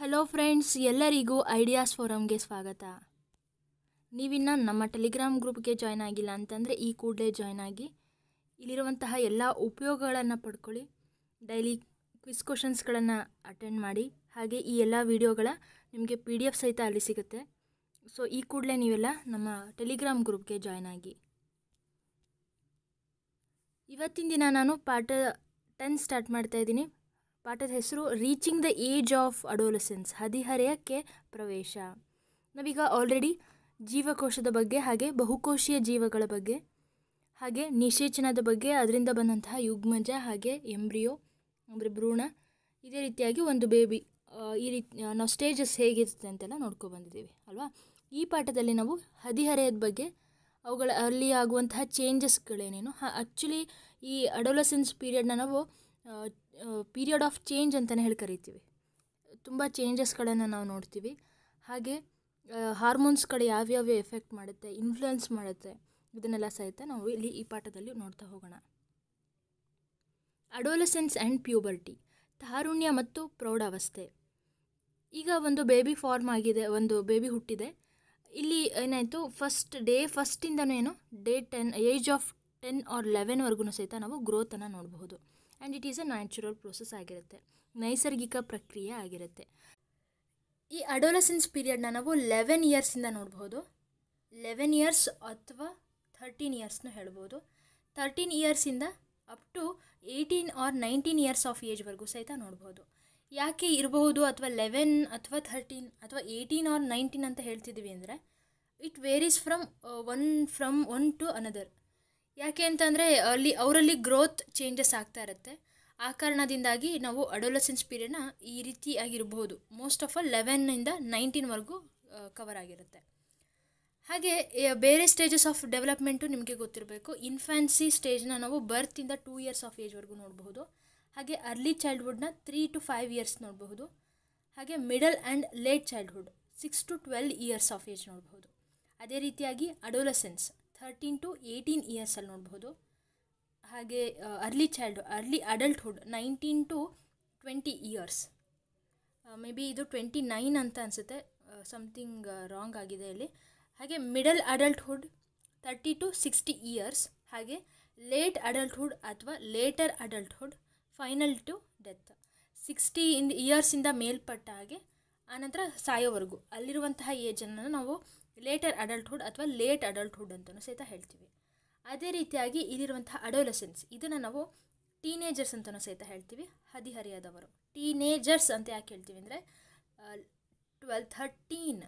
hello friends ಎಲ್ಲರಿಗೂ ideas ಫೋರಮ್ಗೆ ಸ್ವಾಗತ ನೀವಿನ್ನು ನಮ್ಮ ಟೆಲಿಗ್ರಾಮ್ ಗ್ರೂಪ್ಗೆ ಜಾಯ್ನ್ ಆಗಿಲ್ಲ ಅಂತಂದರೆ ಈ ಕೂಡಲೇ ಜಾಯ್ನ್ ಆಗಿ ಇಲ್ಲಿರುವಂತಹ ಎಲ್ಲ ಉಪಯೋಗಗಳನ್ನು ಪಡ್ಕೊಳ್ಳಿ ಡೈಲಿ ಕ್ವಿಸ್ ಕ್ವಶನ್ಸ್ಗಳನ್ನು ಅಟೆಂಡ್ ಮಾಡಿ ಹಾಗೆ ಈ ಎಲ್ಲ ವೀಡಿಯೋಗಳ ನಿಮಗೆ ಪಿ ಡಿ ಎಫ್ ಸಹಿತ ಅಲ್ಲಿ ಸಿಗುತ್ತೆ ಸೊ ಈ ಕೂಡಲೇ ನೀವೆಲ್ಲ ನಮ್ಮ ಟೆಲಿಗ್ರಾಮ್ ಗ್ರೂಪ್ಗೆ ಜಾಯ್ನ್ ಆಗಿ ಇವತ್ತಿನ ದಿನ ನಾನು ಪಾಠ ಟೆನ್ ಸ್ಟಾರ್ಟ್ ಮಾಡ್ತಾಯಿದ್ದೀನಿ ಪಾಠದ ಹೆಸರು reaching the age of adolescence ಹದಿಹರೆಯಕ್ಕೆ ಪ್ರವೇಶ ನಾವೀಗ ಆಲ್ರೆಡಿ ಜೀವಕೋಶದ ಬಗ್ಗೆ ಹಾಗೆ ಬಹುಕೋಶೀಯ ಜೀವಗಳ ಬಗ್ಗೆ ಹಾಗೆ ನಿಷೇಚನದ ಬಗ್ಗೆ ಅದರಿಂದ ಬಂದಂತಹ ಯುಗ್ಮಜ ಹಾಗೆ ಎಂಬ್ರಿಯೋ ಅಂದರೆ ಭ್ರೂಣ ಇದೇ ರೀತಿಯಾಗಿ ಒಂದು ಬೇಬಿ ಈ ರೀತಿ ನಾವು ಸ್ಟೇಜಸ್ ಹೇಗಿರುತ್ತೆ ಅಂತೆಲ್ಲ ನೋಡ್ಕೊಬಂದಿದ್ದೀವಿ ಅಲ್ವಾ ಈ ಪಾಠದಲ್ಲಿ ನಾವು ಹದಿಹರೆಯದ ಬಗ್ಗೆ ಅವುಗಳ ಅಲ್ಲಿ ಆಗುವಂತಹ ಚೇಂಜಸ್ಗಳೇನೇನು ಹಾ ಆ್ಯಕ್ಚುಲಿ ಈ ಅಡೋಲಸೆನ್ಸ್ ಪೀರಿಯಡ್ನ ನಾವು ಪೀರಿಯಡ್ ಆಫ್ ಚೇಂಜ್ ಅಂತಲೇ ಹೇಳಿ ಕರಿತೀವಿ ತುಂಬ ಚೇಂಜಸ್ಗಳನ್ನು ನಾವು ನೋಡ್ತೀವಿ ಹಾಗೆ ಹಾರ್ಮೋನ್ಸ್ ಯಾವ್ಯಾವ ಎಫೆಕ್ಟ್ ಮಾಡುತ್ತೆ ಇನ್ಫ್ಲುಯೆನ್ಸ್ ಮಾಡುತ್ತೆ ಇದನ್ನೆಲ್ಲ ಸಹಿತ ನಾವು ಇಲ್ಲಿ ಈ ಪಾಠದಲ್ಲಿ ನೋಡ್ತಾ ಹೋಗೋಣ ಅಡೋಲಸೆನ್ಸ್ ಆ್ಯಂಡ್ ಪ್ಯೂಬರ್ಟಿ ತಾರುಣ್ಯ ಮತ್ತು ಪ್ರೌಢಾವಸ್ಥೆ ಈಗ ಒಂದು ಬೇಬಿ ಫಾರ್ಮ್ ಆಗಿದೆ ಒಂದು ಬೇಬಿ ಹುಟ್ಟಿದೆ ಇಲ್ಲಿ ಏನಾಯಿತು ಫಸ್ಟ್ ಡೇ ಫಸ್ಟಿಂದನೂ ಏನು day ten age of ten or ಲೆವೆನ್ವರೆಗೂ ಸಹಿತ ನಾವು ಗ್ರೋತನ್ನು ನೋಡಬಹುದು and it is a natural process ಆಗಿರುತ್ತೆ ನೈಸರ್ಗಿಕ ಪ್ರಕ್ರಿಯೆ ಆಗಿರುತ್ತೆ ಈ ಅಡೋಲಸೆನ್ಸ್ ಪೀರಿಯಡ್ನ ನಾವು ಲೆವೆನ್ ಇಯರ್ಸಿಂದ ನೋಡ್ಬೋದು ಲೆವೆನ್ ಇಯರ್ಸ್ ಅಥವಾ ಥರ್ಟೀನ್ ಇಯರ್ಸ್ನ ಹೇಳ್ಬೋದು ಥರ್ಟೀನ್ ಇಯರ್ಸಿಂದ up to eighteen or nineteen years of ಏಜ್ವರೆಗೂ ಸಹಿತ ನೋಡ್ಬೋದು ಯಾಕೆ ಇರಬಹುದು ಅಥವಾ ಲೆವೆನ್ ಅಥವಾ ಥರ್ಟೀನ್ ಅಥವಾ ಏಯ್ಟೀನ್ ಆರ್ ನೈನ್ಟೀನ್ ಅಂತ ಹೇಳ್ತಿದ್ದೀವಿ ಅಂದರೆ it varies from one from one to another ಯಾಕೆ ಅಂತಂದರೆ ಅಲ್ಲಿ ಅವರಲ್ಲಿ ಗ್ರೋತ್ ಚೇಂಜಸ್ ಆಗ್ತಾ ಇರುತ್ತೆ ಆ ಕಾರಣದಿಂದಾಗಿ ನಾವು ಅಡೋಲಸೆನ್ಸ್ ಪೀರಿಯಡ್ನ ಈ ರೀತಿ ಆಗಿರಬಹುದು ಮೋಸ್ಟ್ ಆಫ್ ಆಲ್ ಲೆವೆನ್ನಿಂದ ನೈನ್ಟೀನ್ವರೆಗೂ ಕವರ್ ಆಗಿರುತ್ತೆ ಹಾಗೆ ಬೇರೆ ಸ್ಟೇಜಸ್ ಆಫ್ ಡೆವಲಪ್ಮೆಂಟು ನಿಮಗೆ ಗೊತ್ತಿರಬೇಕು ಇನ್ಫ್ಯಾನ್ಸಿ ಸ್ಟೇಜ್ನ ನಾವು ಬರ್ತಿಂದ ಟೂ ಇಯರ್ಸ್ ಆಫ್ ಏಜ್ವರೆಗೂ ನೋಡಬಹುದು ಹಾಗೆ ಅರ್ಲಿ ಚೈಲ್ಡ್ಹುಡ್ನ ತ್ರೀ ಟು ಫೈವ್ ಇಯರ್ಸ್ ನೋಡಬಹುದು ಹಾಗೆ middle and late childhood six to twelve years of age ನೋಡಬಹುದು ಅದೇ ರೀತಿಯಾಗಿ ಅಡೋಲಸೆನ್ಸ್ ಥರ್ಟೀನ್ ಟು ಏಯ್ಟೀನ್ ಇಯರ್ಸಲ್ಲಿ ನೋಡ್ಬೋದು ಹಾಗೆ early child early adulthood nineteen to twenty years may be ಇದು ಟ್ವೆಂಟಿ ನೈನ್ ಅಂತ ಅನಿಸುತ್ತೆ ಸಮಥಿಂಗ್ ರಾಂಗ್ ಆಗಿದೆ ಇಲ್ಲಿ ಹಾಗೆ middle adulthood thirty to sixty years ಹಾಗೆ ಲೇಟ್ ಅಡಲ್ಟ್ಹುಡ್ ಅಥವಾ litre adulthood final to death sixty ಇಂದ ಇಯರ್ಸಿಂದ ಮೇಲ್ಪಟ್ಟ ಹಾಗೆ ಆನಂತರ ಸಾಯೋವರೆಗೂ ಅಲ್ಲಿರುವಂತಹ ಏಜನ್ನು ನಾವು ಲೇಟರ್ ಅಡಲ್ಟ್ಹುಡ್ ಅಥವಾ ಲೇಟ್ ಅಡಲ್ಟ್ಹುಡ್ ಅಂತಲೂ ಸಹಿತ ಹೇಳ್ತೀವಿ ಅದೇ ರೀತಿಯಾಗಿ ಇಲ್ಲಿರುವಂಥ ಅಡೋಲಸೆನ್ಸ್ ಇದನ್ನು ನಾವು ಟೀನೇಜರ್ಸ್ ಅಂತಲೂ ಸಹಿತ ಹೇಳ್ತೀವಿ ಹದಿಹರಿಯದವರು ಟೀನೇಜರ್ಸ್ ಅಂತ ಯಾಕೆ ಹೇಳ್ತೀವಿ ಅಂದರೆ twelve thirteen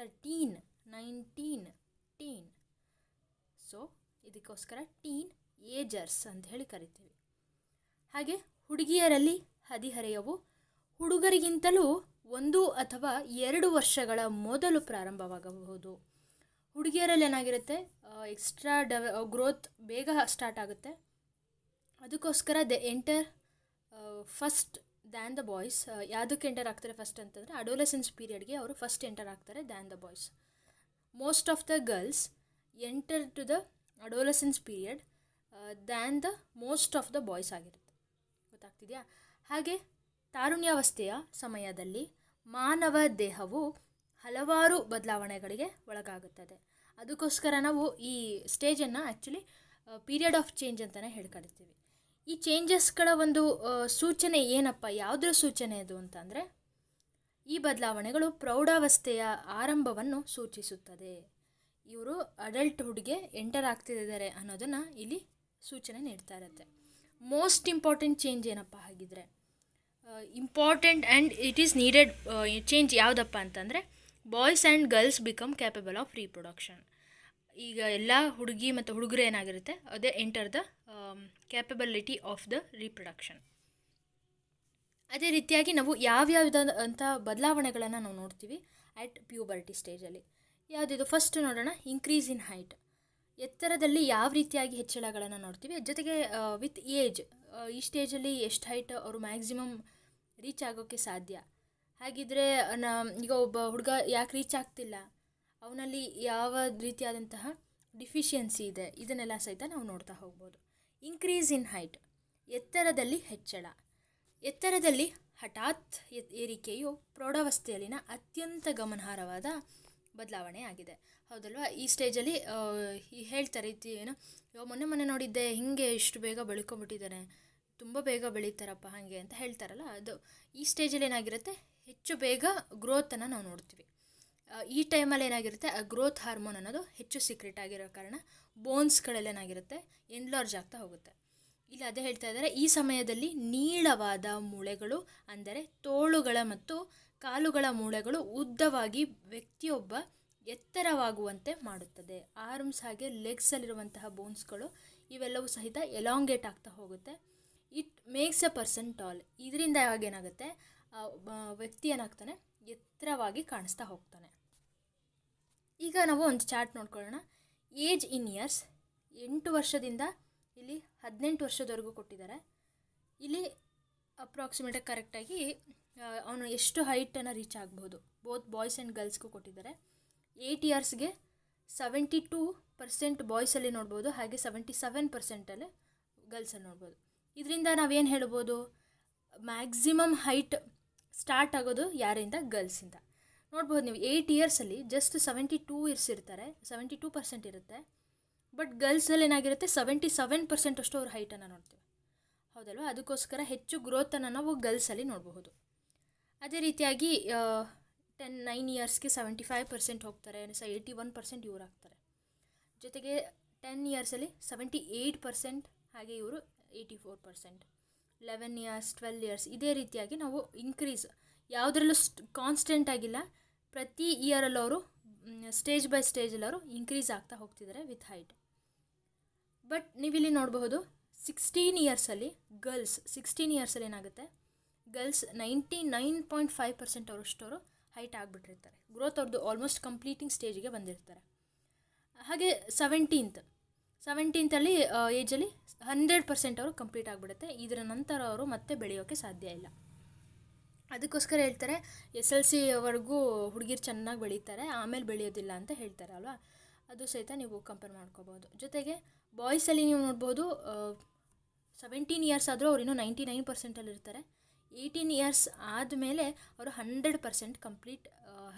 thirteen nineteen teen so ಇದಕ್ಕೋಸ್ಕರ ಟೀನ್ ಏಜರ್ಸ್ ಅಂತ ಹೇಳಿ ಕರಿತೀವಿ ಹಾಗೆ ಹುಡುಗಿಯರಲ್ಲಿ ಹದಿಹರೆಯವು ಹುಡುಗರಿಗಿಂತಲೂ ಒಂದು ಅಥವಾ ಎರಡು ವರ್ಷಗಳ ಮೊದಲು ಪ್ರಾರಂಭವಾಗಬಹುದು ಹುಡುಗಿಯರಲ್ಲಿ ಏನಾಗಿರುತ್ತೆ ಎಕ್ಸ್ಟ್ರಾ ಡೆವ ಗ್ರೋತ್ ಬೇಗ ಸ್ಟಾರ್ಟ್ ಆಗುತ್ತೆ ಅದಕ್ಕೋಸ್ಕರ they enter first than the boys ಯಾವುದಕ್ಕೆ ಎಂಟರ್ ಆಗ್ತಾರೆ ಫಸ್ಟ್ ಅಂತಂದರೆ ಅಡೋಲೆಸೆನ್ಸ್ ಪೀರಿಯಡ್ಗೆ ಅವರು ಫಸ್ಟ್ ಎಂಟರ್ ಆಗ್ತಾರೆ than the boys most of the girls enter to the adolescence period than the most of the boys ಆಗಿರುತ್ತೆ ಗೊತ್ತಾಗ್ತಿದೆಯಾ ಹಾಗೆ ತಾರುಣ್ಯಾವಸ್ಥೆಯ ಸಮಯದಲ್ಲಿ ಮಾನವ ದೇಹವು ಹಲವಾರು ಬದಲಾವಣೆಗಳಿಗೆ ಒಳಗಾಗುತ್ತದೆ ಅದಕ್ಕೋಸ್ಕರ ನಾವು ಈ ಸ್ಟೇಜನ್ನು ಆ್ಯಕ್ಚುಲಿ ಪೀರಿಯಡ್ ಆಫ್ ಚೇಂಜ್ ಅಂತಲೇ ಹೇಳ್ಕೊಳ್ತೀವಿ ಈ ಚೇಂಜಸ್ಗಳ ಒಂದು ಸೂಚನೆ ಏನಪ್ಪ ಯಾವುದ್ರ ಸೂಚನೆ ಅದು ಅಂತಂದರೆ ಈ ಬದಲಾವಣೆಗಳು ಪ್ರೌಢಾವಸ್ಥೆಯ ಆರಂಭವನ್ನು ಸೂಚಿಸುತ್ತದೆ ಇವರು ಅಡಲ್ಟ್ಹುಡ್ಗೆ ಎಂಟರ್ ಆಗ್ತಿದ್ದಾರೆ ಅನ್ನೋದನ್ನು ಇಲ್ಲಿ ಸೂಚನೆ ನೀಡ್ತಾ ಇರುತ್ತೆ ಮೋಸ್ಟ್ ಇಂಪಾರ್ಟೆಂಟ್ ಚೇಂಜ್ ಏನಪ್ಪ ಹಾಗಿದ್ರೆ important and it is needed change ಯಾವುದಪ್ಪ ಅಂತಂದರೆ boys and girls become capable of reproduction ಈಗ ಎಲ್ಲ ಹುಡುಗಿ ಮತ್ತು ಹುಡುಗರು ಏನಾಗಿರುತ್ತೆ ಅದೇ enter the capability of the reproduction ಅದೇ ರೀತಿಯಾಗಿ ನಾವು ಯಾವ್ಯಾವ್ದು ಅಂತ ಬದಲಾವಣೆಗಳನ್ನು ನಾವು ನೋಡ್ತೀವಿ ಆ್ಯಟ್ ಪ್ಯೂಬರ್ಟಿ ಸ್ಟೇಜಲ್ಲಿ ಯಾವುದಿದು ಫಸ್ಟ್ ನೋಡೋಣ ಇನ್ಕ್ರೀಸ್ ಇನ್ ಹೈಟ್ ಎತ್ತರದಲ್ಲಿ ಯಾವ ರೀತಿಯಾಗಿ ಹೆಚ್ಚಳಗಳನ್ನು ನೋಡ್ತೀವಿ ಜೊತೆಗೆ ವಿತ್ uh, ಏಜ್ uh, ಈ ಸ್ಟೇಜಲ್ಲಿ ಎಷ್ಟು ಹೈಟ್ ಅವರು ಮ್ಯಾಕ್ಸಿಮಮ್ ರೀಚ್ ಆಗೋಕ್ಕೆ ಸಾಧ್ಯ ಹಾಗಿದ್ರೆ ನಾ ಈಗ ಒಬ್ಬ ಹುಡುಗ ಯಾಕೆ ರೀಚ್ ಆಗ್ತಿಲ್ಲ ಅವನಲ್ಲಿ ಯಾವ ರೀತಿಯಾದಂತಹ ಡಿಫಿಷಿಯನ್ಸಿ ಇದೆ ಇದನ್ನೆಲ್ಲ ಸಹಿತ ನಾವು ನೋಡ್ತಾ ಹೋಗ್ಬೋದು ಇನ್ಕ್ರೀಸ್ ಇನ್ ಹೈಟ್ ಎತ್ತರದಲ್ಲಿ ಹೆಚ್ಚಳ ಎತ್ತರದಲ್ಲಿ ಹಠಾತ್ ಏರಿಕೆಯು ಪ್ರೌಢಾವಸ್ಥೆಯಲ್ಲಿನ ಅತ್ಯಂತ ಗಮನಾರ್ಹವಾದ ಬದಲಾವಣೆ ಆಗಿದೆ ಹೌದಲ್ವಾ ಈ ಸ್ಟೇಜಲ್ಲಿ ಹೇಳ್ತಾರೆ ಏನು ಮೊನ್ನೆ ಮೊನ್ನೆ ನೋಡಿದ್ದೆ ಹಿಂಗೆ ಇಷ್ಟು ಬೇಗ ಬೆಳ್ಕೊಂಬಿಟ್ಟಿದ್ದಾನೆ ತುಂಬ ಬೇಗ ಬೆಳೀತಾರಪ್ಪ ಹಾಗೆ ಅಂತ ಹೇಳ್ತಾರಲ್ಲ ಅದು ಈ ಸ್ಟೇಜಲ್ಲಿ ಏನಾಗಿರುತ್ತೆ ಹೆಚ್ಚು ಬೇಗ ಗ್ರೋತನ್ನು ನಾವು ನೋಡ್ತೀವಿ ಈ ಟೈಮಲ್ಲಿ ಏನಾಗಿರುತ್ತೆ ಆ ಗ್ರೋತ್ ಹಾರ್ಮೋನ್ ಅನ್ನೋದು ಹೆಚ್ಚು ಸೀಕ್ರೆಟ್ ಆಗಿರೋ ಕಾರಣ ಬೋನ್ಸ್ಗಳಲ್ಲಿ ಏನಾಗಿರುತ್ತೆ ಎನ್ಲಾರ್ಜ್ ಆಗ್ತಾ ಹೋಗುತ್ತೆ ಇಲ್ಲಿ ಅದೇ ಹೇಳ್ತಾ ಇದ್ದಾರೆ ಈ ಸಮಯದಲ್ಲಿ ನೀಳವಾದ ಮೂಳೆಗಳು ಅಂದರೆ ತೋಳುಗಳ ಮತ್ತು ಕಾಲುಗಳ ಮೂಳೆಗಳು ಉದ್ದವಾಗಿ ವ್ಯಕ್ತಿಯೊಬ್ಬ ಎತ್ತರವಾಗುವಂತೆ ಮಾಡುತ್ತದೆ ಆರ್ಮ್ಸ್ ಹಾಗೆ ಲೆಗ್ಸಲ್ಲಿರುವಂತಹ ಬೋನ್ಸ್ಗಳು ಇವೆಲ್ಲವೂ ಸಹಿತ ಎಲಾಂಗೇಟ್ ಆಗ್ತಾ ಹೋಗುತ್ತೆ it makes a person tall ಇದರಿಂದ ಏನಾಗುತ್ತೆ ವ್ಯಕ್ತಿ ಏನಾಗ್ತಾನೆ ಎತ್ತರವಾಗಿ ಕಾಣಿಸ್ತಾ ಹೋಗ್ತಾನೆ ಈಗ ನಾವು ಒಂದು ಚಾರ್ಟ್ ನೋಡ್ಕೊಳ್ಳೋಣ ಏಜ್ ಇನ್ ಇಯರ್ಸ್ ಎಂಟು ವರ್ಷದಿಂದ ಇಲ್ಲಿ ಹದಿನೆಂಟು ವರ್ಷದವರೆಗೂ ಕೊಟ್ಟಿದ್ದಾರೆ ಇಲ್ಲಿ ಅಪ್ರಾಕ್ಸಿಮೇಟಾಗಿ ಕರೆಕ್ಟಾಗಿ ಅವನು ಎಷ್ಟು ಹೈಟನ್ನು ರೀಚ್ ಆಗ್ಬೋದು ಬೋತ್ ಬಾಯ್ಸ್ ಆ್ಯಂಡ್ ಗರ್ಲ್ಸ್ಗೂ ಕೊಟ್ಟಿದ್ದಾರೆ ಏಯ್ಟ್ ಇಯರ್ಸ್ಗೆ ಸೆವೆಂಟಿ ಟೂ ಪರ್ಸೆಂಟ್ ಬಾಯ್ಸಲ್ಲಿ ನೋಡ್ಬೋದು ಹಾಗೆ ಸೆವೆಂಟಿ ಸೆವೆನ್ ಪರ್ಸೆಂಟಲ್ಲಿ ಗರ್ಲ್ಸಲ್ಲಿ ನೋಡ್ಬೋದು ಇದರಿಂದ ನಾವೇನು ಹೇಳ್ಬೋದು ಮ್ಯಾಕ್ಸಿಮಮ್ ಹೈಟ್ ಸ್ಟಾರ್ಟ್ ಆಗೋದು ಯಾರಿಂದ ಗರ್ಲ್ಸಿಂದ ನೋಡ್ಬೋದು ನೀವು ಏಯ್ಟ್ ಇಯರ್ಸಲ್ಲಿ ಜಸ್ಟ್ ಸೆವೆಂಟಿ ಟೂ ಇಯರ್ಸ್ ಇರ್ತಾರೆ ಸೆವೆಂಟಿ ಟೂ ಪರ್ಸೆಂಟ್ ಇರುತ್ತೆ ಬಟ್ ಗರ್ಲ್ಸಲ್ಲಿ ಏನಾಗಿರುತ್ತೆ ಸೆವೆಂಟಿ ಸೆವೆನ್ ಪರ್ಸೆಂಟ್ ಅಷ್ಟು ಅವ್ರ ಹೈಟನ್ನು ನೋಡ್ತೀವಿ ಹೌದಲ್ವ ಅದಕ್ಕೋಸ್ಕರ ಹೆಚ್ಚು ಗ್ರೋತನ್ನು ನಾವು ಗರ್ಲ್ಸಲ್ಲಿ ನೋಡಬಹುದು ಅದೇ ರೀತಿಯಾಗಿ ಟೆನ್ ನೈನ್ ಇಯರ್ಸ್ಗೆ ಸೆವೆಂಟಿ ಫೈವ್ ಪರ್ಸೆಂಟ್ ಹೋಗ್ತಾರೆ ಸ ಏಯ್ಟಿ ಒನ್ ಪರ್ಸೆಂಟ್ ಇವರು ಆಗ್ತಾರೆ ಜೊತೆಗೆ ಟೆನ್ ಇಯರ್ಸಲ್ಲಿ ಸೆವೆಂಟಿ ಏಯ್ಟ್ ಪರ್ಸೆಂಟ್ ಹಾಗೆ ಇವರು eighty four percent eleven years twelve years ಇದೇ ರೀತಿಯಾಗಿ ನಾವು ಇನ್ಕ್ರೀಸ್ ಯಾವುದರಲ್ಲೂ ಸ್ಟ್ ಕಾನ್ಸ್ಟೆಂಟ್ ಆಗಿಲ್ಲ ಪ್ರತಿ ಇಯರಲ್ಲಿ ಅವರು ಸ್ಟೇಜ್ ಬೈ ಸ್ಟೇಜಲ್ಲಿ ಅವರು ಇನ್ಕ್ರೀಸ್ ಆಗ್ತಾ ಹೋಗ್ತಿದ್ದಾರೆ ವಿತ್ ಹೈಟ್ ಬಟ್ ನೀವಿಲ್ಲಿ ನೋಡಬಹುದು ಸಿಕ್ಸ್ಟೀನ್ ಇಯರ್ಸಲ್ಲಿ ಗರ್ಲ್ಸ್ ಸಿಕ್ಸ್ಟೀನ್ ಇಯರ್ಸಲ್ಲಿ ಏನಾಗುತ್ತೆ girls ninety nine point five percent ಅವರಷ್ಟವರು ಹೈಟ್ ಆಗಿಬಿಟ್ಟಿರ್ತಾರೆ ಗ್ರೋತ್ ಅವ್ರದ್ದು ಆಲ್ಮೋಸ್ಟ್ ಕಂಪ್ಲೀಟಿಂಗ್ ಸ್ಟೇಜಿಗೆ ಬಂದಿರ್ತಾರೆ ಹಾಗೆ ಸೆವೆಂಟೀನ್ತ್ ಸೆವೆಂಟೀನ್ತಲ್ಲಿ ಏಜಲ್ಲಿ ಹಂಡ್ರೆಡ್ ಪರ್ಸೆಂಟ್ ಅವರು ಕಂಪ್ಲೀಟ್ ಆಗಿಬಿಡುತ್ತೆ ಇದರ ನಂತರ ಅವರು ಮತ್ತೆ ಬೆಳೆಯೋಕ್ಕೆ ಸಾಧ್ಯ ಇಲ್ಲ ಅದಕ್ಕೋಸ್ಕರ ಹೇಳ್ತಾರೆ ಎಸ್ ಎಲ್ ಸಿವರೆಗೂ ಹುಡುಗಿರು ಚೆನ್ನಾಗಿ ಬೆಳೀತಾರೆ ಆಮೇಲೆ ಬೆಳೆಯೋದಿಲ್ಲ ಅಂತ ಹೇಳ್ತಾರೆ ಅಲ್ವಾ ಅದು ಸಹಿತ ನೀವು ಕಂಪೇರ್ ಮಾಡ್ಕೋಬೋದು ಜೊತೆಗೆ ಬಾಯ್ಸಲ್ಲಿ ನೀವು ನೋಡ್ಬೋದು ಸೆವೆಂಟೀನ್ ಇಯರ್ಸ್ ಆದರೂ ಅವ್ರು ಇನ್ನೂ ನೈಂಟಿ ನೈನ್ ಪರ್ಸೆಂಟಲ್ಲಿ ಇರ್ತಾರೆ ಏಯ್ಟೀನ್ ಇಯರ್ಸ್ ಆದಮೇಲೆ ಅವರು ಹಂಡ್ರೆಡ್ ಪರ್ಸೆಂಟ್ ಕಂಪ್ಲೀಟ್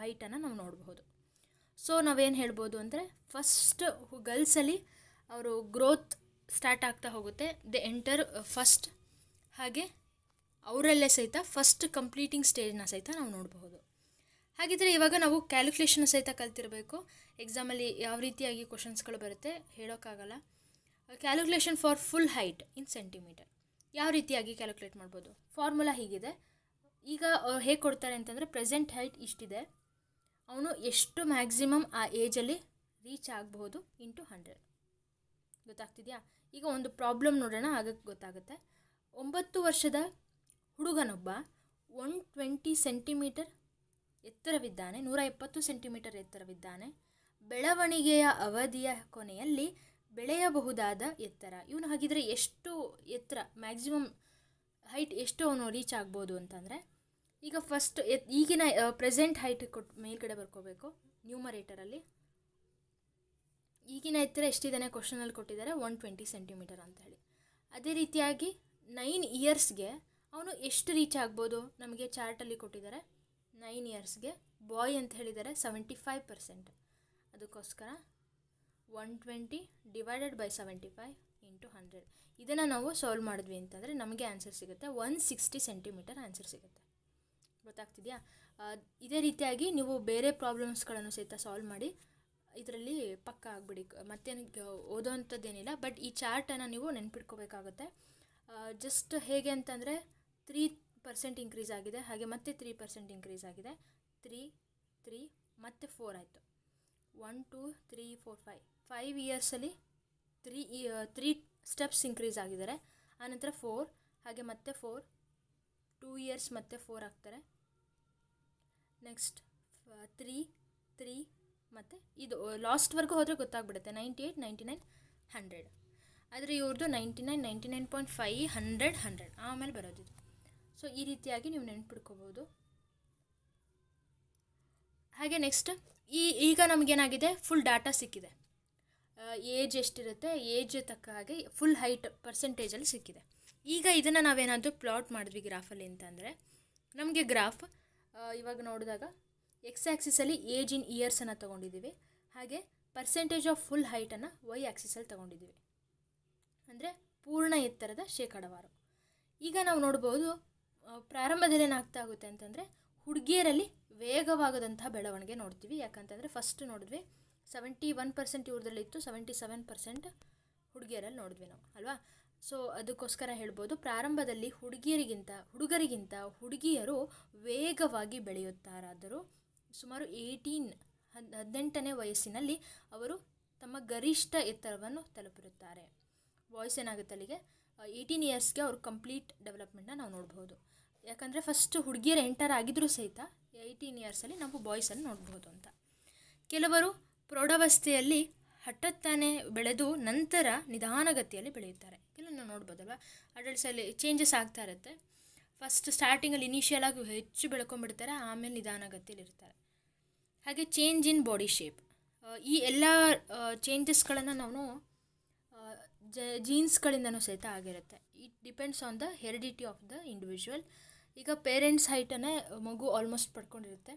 ಹೈಟನ್ನು ನಾವು ನೋಡ್ಬೋದು ಸೊ ನಾವೇನು ಹೇಳ್ಬೋದು ಅಂದರೆ ಫಸ್ಟ್ ಗರ್ಲ್ಸಲ್ಲಿ ಅವರು ಗ್ರೋತ್ ಸ್ಟಾರ್ಟ್ ಆಗ್ತಾ ಹೋಗುತ್ತೆ ದೆ ಎಂಟರ್ ಫಸ್ಟ್ ಹಾಗೆ ಅವರಲ್ಲೇ ಸಹಿತ ಫಸ್ಟ್ ಕಂಪ್ಲೀಟಿಂಗ್ ಸ್ಟೇಜ್ನ ಸಹಿತ ನಾವು ನೋಡಬಹುದು ಹಾಗಿದ್ದರೆ ಇವಾಗ ನಾವು ಕ್ಯಾಲ್ಕುಲೇಷನ್ ಸಹಿತ ಕಲ್ತಿರಬೇಕು ಎಕ್ಸಾಮಲ್ಲಿ ಯಾವ ರೀತಿಯಾಗಿ ಕ್ವಶನ್ಸ್ಗಳು ಬರುತ್ತೆ ಹೇಳೋಕ್ಕಾಗಲ್ಲ calculation for full height in centimetre ಯಾವ ರೀತಿಯಾಗಿ ಕ್ಯಾಲ್ಕುಲೇಟ್ ಮಾಡ್ಬೋದು ಫಾರ್ಮುಲಾ ಹೀಗಿದೆ ಈಗ uh, ಹೇಗೆ ಕೊಡ್ತಾರೆ ಅಂತಂದರೆ ಪ್ರೆಸೆಂಟ್ ಹೈಟ್ ಇಷ್ಟಿದೆ ಅವನು ಎಷ್ಟು ಮ್ಯಾಕ್ಸಿಮಮ್ ಆ ಏಜಲ್ಲಿ ರೀಚ್ ಆಗಬಹುದು ಇಂಟು ಹಂಡ್ರೆಡ್ ಗೊತ್ತಾಗ್ತಿದೆಯಾ ಈಗ ಒಂದು ಪ್ರಾಬ್ಲಮ್ ನೋಡೋಣ ಆಗಕ್ಕೆ ಗೊತ್ತಾಗುತ್ತೆ ಒಂಬತ್ತು ವರ್ಷದ ಹುಡುಗನೊಬ್ಬ ಒನ್ ಟ್ವೆಂಟಿ ಸೆಂಟಿಮೀಟರ್ ಎತ್ತರವಿದ್ದಾನೆ ನೂರ ಎಪ್ಪತ್ತು ಸೆಂಟಿಮೀಟರ್ ಎತ್ತರವಿದ್ದಾನೆ ಬೆಳವಣಿಗೆಯ ಅವಧಿಯ ಕೊನೆಯಲ್ಲಿ ಬೆಳೆಯಬಹುದಾದ ಎತ್ತರ ಇವನು ಹಾಗಿದ್ರೆ ಎಷ್ಟು ಎತ್ತರ ಮ್ಯಾಕ್ಸಿಮಮ್ ಹೈಟ್ ಎಷ್ಟು ಅವನು ರೀಚ್ ಆಗ್ಬೋದು ಅಂತಂದರೆ ಈಗ ಫಸ್ಟ್ ಈಗಿನ ಪ್ರೆಸೆಂಟ್ ಹೈಟ್ ಕೊಟ್ಟು ಮೇಲ್ಗಡೆ ಬರ್ಕೋಬೇಕು ನ್ಯೂಮರೇಟರಲ್ಲಿ ಈಗಿನ ಎತ್ತರ ಎಷ್ಟಿದ್ದಾನೆ ಕ್ವಶನಲ್ಲಿ ಕೊಟ್ಟಿದ್ದಾರೆ ಒನ್ ಟ್ವೆಂಟಿ ಸೆಂಟಿಮೀಟರ್ ಅಂತ ಹೇಳಿ ಅದೇ ರೀತಿಯಾಗಿ ನೈನ್ ಇಯರ್ಸ್ಗೆ ಅವನು ಎಷ್ಟು ರೀಚ್ ಆಗ್ಬೋದು ನಮಗೆ ಚಾರ್ಟಲ್ಲಿ ಕೊಟ್ಟಿದ್ದಾರೆ ನೈನ್ ಇಯರ್ಸ್ಗೆ ಬಾಯ್ ಅಂತ ಹೇಳಿದ್ದಾರೆ ಸೆವೆಂಟಿ ಫೈವ್ ಪರ್ಸೆಂಟ್ ಅದಕ್ಕೋಸ್ಕರ one twenty divided by seventy five into hundred ಇದನ್ನು ನಾವು ಸಾಲ್ವ್ ಮಾಡಿದ್ವಿ ಅಂತಂದರೆ ನಮಗೆ ಆನ್ಸರ್ ಸಿಗುತ್ತೆ ಒನ್ ಸಿಕ್ಸ್ಟಿ ಸೆಂಟಿಮೀಟರ್ ಆನ್ಸರ್ ಸಿಗುತ್ತೆ ಗೊತ್ತಾಗ್ತಿದೆಯಾ ಇದೇ ರೀತಿಯಾಗಿ ನೀವು ಬೇರೆ ಪ್ರಾಬ್ಲಮ್ಸ್ಗಳನ್ನು ಸಹಿತ ಸಾಲ್ವ್ ಮಾಡಿ ಇದರಲ್ಲಿ ಪಕ್ಕ ಆಗಿಬಿಡಿ ಮತ್ತೆ ಓದೋ ಅಂಥದ್ದೇನಿಲ್ಲ ಬಟ್ ಈ ಚಾರ್ಟನ್ನು ನೀವು ನೆನ್ಪಿಟ್ಕೋಬೇಕಾಗುತ್ತೆ ಜಸ್ಟ್ ಹೇಗೆ ಅಂತಂದರೆ ತ್ರೀ ಪರ್ಸೆಂಟ್ ಇನ್ಕ್ರೀಸ್ ಆಗಿದೆ ಹಾಗೆ ಮತ್ತೆ ತ್ರೀ ಪರ್ಸೆಂಟ್ ಇನ್ಕ್ರೀಸ್ ಆಗಿದೆ ತ್ರೀ ತ್ರೀ ಮತ್ತೆ ಫೋರ್ ಆಯಿತು one two three four five five ಇಯರ್ಸಲ್ಲಿ ತ್ರೀ ತ್ರೀ ಸ್ಟೆಪ್ಸ್ ಇನ್ಕ್ರೀಸ್ ಆಗಿದ್ದಾರೆ ಆನಂತರ ಫೋರ್ ಹಾಗೆ ಮತ್ತೆ ಫೋರ್ ಟೂ ಇಯರ್ಸ್ ಮತ್ತೆ ಫೋರ್ ಆಗ್ತಾರೆ ನೆಕ್ಸ್ಟ್ ತ್ರೀ ತ್ರೀ ಮತ್ತು ಇದು ಲಾಸ್ಟ್ವರೆಗೂ ಹೋದರೆ ಗೊತ್ತಾಗ್ಬಿಡುತ್ತೆ ninety eight ninety nine hundred ಆದರೆ ಇವ್ರದ್ದು ninety nine ninety nine point five hundred hundred ಆಮೇಲೆ ಬರೋದಿದು ಸೊ ಈ ರೀತಿಯಾಗಿ ನೀವು ನೆನ್ಪಿಡ್ಕೋಬೋದು ಹಾಗೆ ನೆಕ್ಸ್ಟ್ ಈ ಈಗ ನಮಗೇನಾಗಿದೆ ಫುಲ್ ಡಾಟಾ ಸಿಕ್ಕಿದೆ ಏಜ್ ಎಷ್ಟಿರುತ್ತೆ ಏಜ್ ತಕ್ಕ ಹಾಗೆ ಫುಲ್ ಹೈಟ್ ಪರ್ಸೆಂಟೇಜಲ್ಲಿ ಸಿಕ್ಕಿದೆ ಈಗ ಇದನ್ನು ನಾವೇನಾದರೂ ಪ್ಲಾಟ್ ಮಾಡಿದ್ವಿ ಗ್ರಾಫಲ್ಲಿ ಅಂತಂದರೆ ನಮಗೆ ಗ್ರಾಫ್ ಇವಾಗ ನೋಡಿದಾಗ ಎಕ್ಸ್ ಆ್ಯಕ್ಸಿಸಲ್ಲಿ ಏಜ್ ಇನ್ ಇಯರ್ಸನ್ನು ತೊಗೊಂಡಿದ್ದೀವಿ ಹಾಗೆ ಪರ್ಸೆಂಟೇಜ್ ಆಫ್ ಫುಲ್ ಹೈಟನ್ನು ವೈ ಆ್ಯಕ್ಸಿಸಲ್ಲಿ ತೊಗೊಂಡಿದ್ದೀವಿ ಅಂದರೆ ಪೂರ್ಣ ಎತ್ತರದ ಶೇಕಡವಾರು ಈಗ ನಾವು ನೋಡ್ಬೋದು ಪ್ರಾರಂಭದಲ್ಲಿ ಏನಾಗ್ತಾ ಆಗುತ್ತೆ ಅಂತಂದರೆ ಹುಡುಗಿಯರಲ್ಲಿ ವೇಗವಾಗದಂತಹ ಬೆಳವಣಿಗೆ ನೋಡ್ತೀವಿ ಯಾಕಂತಂದರೆ ಫಸ್ಟ್ ನೋಡಿದ್ವಿ ಸೆವೆಂಟಿ ಒನ್ ಪರ್ಸೆಂಟ್ ಇವ್ರದಲ್ಲಿ ಇತ್ತು ಸೆವೆಂಟಿ ಸೆವೆನ್ ಪರ್ಸೆಂಟ್ ಹುಡುಗಿಯರಲ್ಲಿ ನೋಡಿದ್ವಿ ನಾವು ಅಲ್ವಾ ಸೊ ಅದಕ್ಕೋಸ್ಕರ ಹೇಳ್ಬೋದು ಪ್ರಾರಂಭದಲ್ಲಿ ಹುಡುಗಿಯರಿಗಿಂತ ಹುಡುಗರಿಗಿಂತ ಹುಡುಗಿಯರು ವೇಗವಾಗಿ ಬೆಳೆಯುತ್ತಾರಾದರೂ ಸುಮಾರು ಏಯ್ಟೀನ್ ಹದಿನೆಂಟನೇ ವಯಸ್ಸಿನಲ್ಲಿ ಅವರು ತಮ್ಮ ಗರಿಷ್ಠ ಎತ್ತರವನ್ನು ತಲುಪಿರುತ್ತಾರೆ ವಾಯ್ಸ್ ಏನಾಗುತ್ತೆ ಅಲ್ಲಿಗೆ ಏಯ್ಟೀನ್ ಇಯರ್ಸ್ಗೆ ಅವರು ಕಂಪ್ಲೀಟ್ ಡೆವಲಪ್ಮೆಂಟ್ನ ನಾವು ನೋಡ್ಬೋದು ಯಾಕಂದರೆ ಫಸ್ಟ್ ಹುಡುಗಿಯರು ಎಂಟರ್ ಆಗಿದ್ದರೂ ಸಹಿತ ಏಯ್ಟೀನ್ ಇಯರ್ಸಲ್ಲಿ ನಾವು ಬಾಯ್ಸನ್ನು ನೋಡ್ಬೋದು ಅಂತ ಕೆಲವರು ಪ್ರೌಢಾವಸ್ಥೆಯಲ್ಲಿ ಹಠತ್ತಾನೆ ಬೆಳೆದು ನಂತರ ನಿಧಾನಗತಿಯಲ್ಲಿ ಬೆಳೆಯುತ್ತಾರೆ ಕೆಲವೊಂದು ನಾವು ನೋಡ್ಬೋದಲ್ವ ಅಡಲ್ಟ್ಸಲ್ಲಿ ಚೇಂಜಸ್ ಆಗ್ತಾ ಇರುತ್ತೆ ಫಸ್ಟ್ ಸ್ಟಾರ್ಟಿಂಗಲ್ಲಿ ಆಗಿ ಹೆಚ್ಚು ಬೆಳ್ಕೊಂಡ್ಬಿಡ್ತಾರೆ ಆಮೇಲೆ ನಿಧಾನ ಇರ್ತಾರೆ ಹಾಗೆ ಚೇಂಜ್ ಇನ್ ಬಾಡಿ ಶೇಪ್ ಈ ಎಲ್ಲ ಚೇಂಜಸ್ಗಳನ್ನು ನಾವು ಜ ಜೀನ್ಸ್ಗಳಿಂದನೂ ಸಹಿತ ಆಗಿರುತ್ತೆ it depends on the heredity of the individual ಈಗ ಪೇರೆಂಟ್ಸ್ ಹೈಟನ್ನೇ ಮಗು ಆಲ್ಮೋಸ್ಟ್ ಪಡ್ಕೊಂಡಿರುತ್ತೆ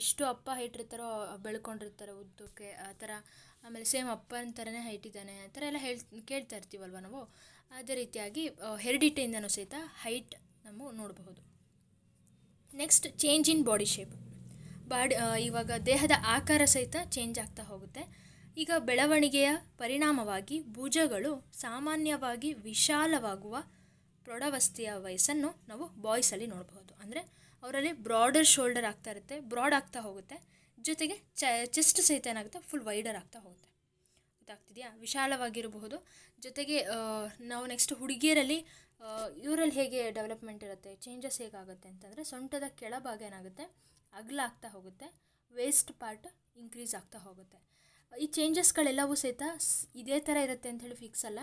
ಇಷ್ಟು ಅಪ್ಪ ಹೈಟ್ ಇರ್ತಾರೋ ಬೆಳ್ಕೊಂಡಿರ್ತಾರೆ ಉದ್ದಕ್ಕೆ ಆ ಥರ ಆಮೇಲೆ ಸೇಮ್ ಅಪ್ಪನ ಥರನೇ ಹೈಟ್ ಇದ್ದಾನೆ ಆ ಥರ ಎಲ್ಲ ಹೇಳ್ ಕೇಳ್ತಾ ಇರ್ತೀವಲ್ವ ನಾವು ಅದೇ ರೀತಿಯಾಗಿ ಹೆರಿಡಿಟಿಯಿಂದನೂ ಸಹಿತ ಹೈಟ್ ನಾವು ನೋಡಬಹುದು next change in body shape body ಇವಾಗ ದೇಹದ ಆಕಾರ ಸಹಿತ ಚೇಂಜ್ ಆಗ್ತಾ ಹೋಗುತ್ತೆ ಈಗ ಬೆಳವಣಿಗೆಯ ಪರಿಣಾಮವಾಗಿ ಭುಜಗಳು ಸಾಮಾನ್ಯವಾಗಿ ವಿಶಾಲವಾಗುವ ಪ್ರೌಢವಸ್ಥೆಯ ವಯಸ್ಸನ್ನು ನಾವು ಬಾಯ್ಸಲ್ಲಿ ನೋಡಬಹುದು ಅಂದರೆ ಅವರಲ್ಲಿ ಬ್ರಾಡರ್ ಶೋಲ್ಡರ್ ಆಗ್ತಾ ಇರುತ್ತೆ ಬ್ರಾಡ್ ಆಗ್ತಾ ಹೋಗುತ್ತೆ ಜೊತೆಗೆ ಚ ಚೆಸ್ಟ್ ಸಹಿತ ಏನಾಗುತ್ತೆ ಫುಲ್ ವೈಡರ್ ಆಗ್ತಾ ಹೋಗುತ್ತೆ ಗೊತ್ತಾಗ್ತಿದೆಯಾ ವಿಶಾಲವಾಗಿರಬಹುದು ಜೊತೆಗೆ ನಾವು ನೆಕ್ಸ್ಟ್ ಹುಡುಗಿಯರಲ್ಲಿ ಇವರಲ್ಲಿ ಹೇಗೆ ಡೆವಲಪ್ಮೆಂಟ್ ಇರುತ್ತೆ ಚೇಂಜಸ್ ಹೇಗಾಗುತ್ತೆ ಅಂತಂದರೆ ಸೊಂಟದ ಕೆಳಭಾಗ ಏನಾಗುತ್ತೆ ಅಗಲಾಗ್ತಾ ಆಗ್ತಾ ಹೋಗುತ್ತೆ ವೇಸ್ಟ್ ಪಾರ್ಟ್ ಇನ್ಕ್ರೀಸ್ ಆಗ್ತಾ ಹೋಗುತ್ತೆ ಈ ಚೇಂಜಸ್ಗಳೆಲ್ಲವೂ ಸಹಿತ ಇದೇ ಥರ ಇರುತ್ತೆ ಅಂಥೇಳಿ ಫಿಕ್ಸ್ ಅಲ್ಲ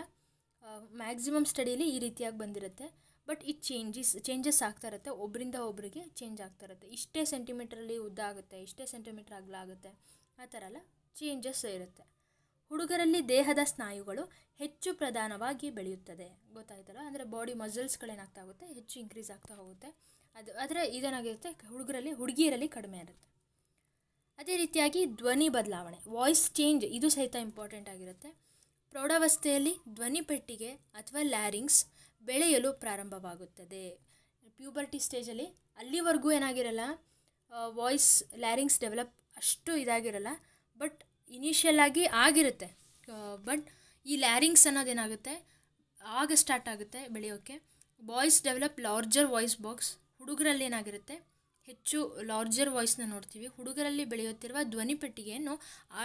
ಮ್ಯಾಕ್ಸಿಮಮ್ ಸ್ಟಡೀಲಿ ಈ ರೀತಿಯಾಗಿ ಬಂದಿರುತ್ತೆ ಬಟ್ ಈ ಚೇಂಜಸ್ ಚೇಂಜಸ್ ಆಗ್ತಾ ಇರುತ್ತೆ ಒಬ್ಬರಿಂದ ಒಬ್ಬರಿಗೆ ಚೇಂಜ್ ಆಗ್ತಾ ಇರುತ್ತೆ ಇಷ್ಟೇ ಸೆಂಟಿಮೀಟ್ರಲ್ಲಿ ಉದ್ದ ಆಗುತ್ತೆ ಇಷ್ಟೇ ಸೆಂಟಿಮೀಟ್ರ್ ಅಗಲ ಆಗುತ್ತೆ ಆ ಥರ ಎಲ್ಲ ಚೇಂಜಸ್ ಇರುತ್ತೆ ಹುಡುಗರಲ್ಲಿ ದೇಹದ ಸ್ನಾಯುಗಳು ಹೆಚ್ಚು ಪ್ರಧಾನವಾಗಿ ಬೆಳೆಯುತ್ತದೆ ಗೊತ್ತಾಯ್ತಲ್ಲ ಅಂದರೆ ಬಾಡಿ ಹೋಗುತ್ತೆ ಹೆಚ್ಚು ಇನ್ಕ್ರೀಸ್ ಆಗ್ತಾ ಹೋಗುತ್ತೆ ಅದು ಆದರೆ ಇದೇನಾಗಿರುತ್ತೆ ಹುಡುಗರಲ್ಲಿ ಹುಡುಗಿಯರಲ್ಲಿ ಕಡಿಮೆ ಇರುತ್ತೆ ಅದೇ ರೀತಿಯಾಗಿ ಧ್ವನಿ ಬದಲಾವಣೆ ವಾಯ್ಸ್ ಚೇಂಜ್ ಇದು ಸಹಿತ ಇಂಪಾರ್ಟೆಂಟ್ ಆಗಿರುತ್ತೆ ಪ್ರೌಢಾವಸ್ಥೆಯಲ್ಲಿ ಧ್ವನಿ ಪೆಟ್ಟಿಗೆ ಅಥವಾ ಲ್ಯಾರಿಂಗ್ಸ್ ಬೆಳೆಯಲು ಪ್ರಾರಂಭವಾಗುತ್ತದೆ ಪ್ಯೂಬರ್ಟಿ ಸ್ಟೇಜಲ್ಲಿ ಅಲ್ಲಿವರೆಗೂ ಏನಾಗಿರಲ್ಲ ವಾಯ್ಸ್ ಲ್ಯಾರಿಂಗ್ಸ್ ಡೆವಲಪ್ ಅಷ್ಟು ಇದಾಗಿರಲ್ಲ ಬಟ್ ಇನಿಷಿಯಲ್ ಆಗಿ ಆಗಿರುತ್ತೆ ಬಟ್ ಈ ಲ್ಯಾರಿಂಗ್ಸ್ ಅನ್ನೋದೇನಾಗುತ್ತೆ ಆಗ ಸ್ಟಾರ್ಟ್ ಆಗುತ್ತೆ ಬೆಳೆಯೋಕ್ಕೆ boys develop larger voice box ಹುಡುಗರಲ್ಲಿ ಏನಾಗಿರುತ್ತೆ ಹೆಚ್ಚು ಲಾರ್ಜರ್ ವಾಯ್ಸ್ನ ನೋಡ್ತೀವಿ ಹುಡುಗರಲ್ಲಿ ಬೆಳೆಯುತ್ತಿರುವ ಧ್ವನಿಪೆಟ್ಟಿಗೆಯನ್ನು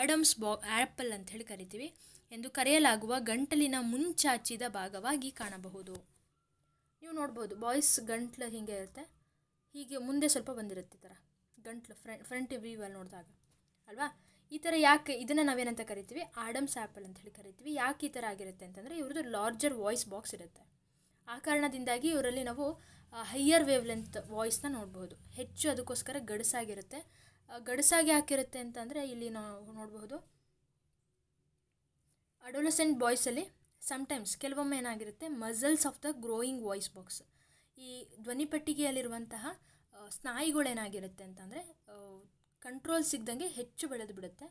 ಆಡಮ್ಸ್ ಬಾ ಆ್ಯಪಲ್ ಅಂತ ಹೇಳಿ ಕರಿತೀವಿ ಎಂದು ಕರೆಯಲಾಗುವ ಗಂಟಲಿನ ಮುಂಚಾಚಿದ ಭಾಗವಾಗಿ ಕಾಣಬಹುದು ನೀವು ನೋಡ್ಬೋದು ಬಾಯ್ಸ್ ಗಂಟ್ಲು ಹೀಗೆ ಇರುತ್ತೆ ಹೀಗೆ ಮುಂದೆ ಸ್ವಲ್ಪ ಬಂದಿರುತ್ತೆ ಈ ಥರ ಗಂಟ್ಲು ಫ್ರಂಟ್ ಫ್ರಂಟ್ ಅಲ್ಲಿ ನೋಡಿದಾಗ ಅಲ್ವಾ ಈ ಥರ ಯಾಕೆ ಇದನ್ನು ನಾವೇನಂತ ಕರಿತೀವಿ ಆಡಮ್ಸ್ ಆ್ಯಪಲ್ ಅಂತ ಹೇಳಿ ಕರಿತೀವಿ ಯಾಕೆ ಈ ಥರ ಆಗಿರುತ್ತೆ ಅಂತಂದರೆ ಇವ್ರದ್ದು ಲಾರ್ಜರ್ ವಾಯ್ಸ್ ಬಾಕ್ಸ್ ಇರುತ್ತೆ ಆ ಕಾರಣದಿಂದಾಗಿ ಇವರಲ್ಲಿ ನಾವು ಹೈಯರ್ ವೇವ್ ಲೆಂತ್ ವಾಯ್ಸ್ನ ನೋಡ್ಬೋದು ಹೆಚ್ಚು ಅದಕ್ಕೋಸ್ಕರ ಗಡಸಾಗಿರುತ್ತೆ ಗಡಸಾಗಿ ಹಾಕಿರುತ್ತೆ ಅಂತಂದರೆ ಇಲ್ಲಿ ನಾವು ನೋಡಬಹುದು ಅಡೋಲಸೆಂಟ್ ಬಾಯ್ಸಲ್ಲಿ ಸಮ್ಟೈಮ್ಸ್ ಕೆಲವೊಮ್ಮೆ ಏನಾಗಿರುತ್ತೆ muscles of the growing voice box ಈ ಧ್ವನಿಪೆಟ್ಟಿಗೆಯಲ್ಲಿರುವಂತಹ ಸ್ನಾಯುಗಳೇನಾಗಿರುತ್ತೆ ಅಂತಂದರೆ ಕಂಟ್ರೋಲ್ ಸಿಗ್ದಂಗೆ ಹೆಚ್ಚು ಬೆಳೆದು ಬಿಡುತ್ತೆ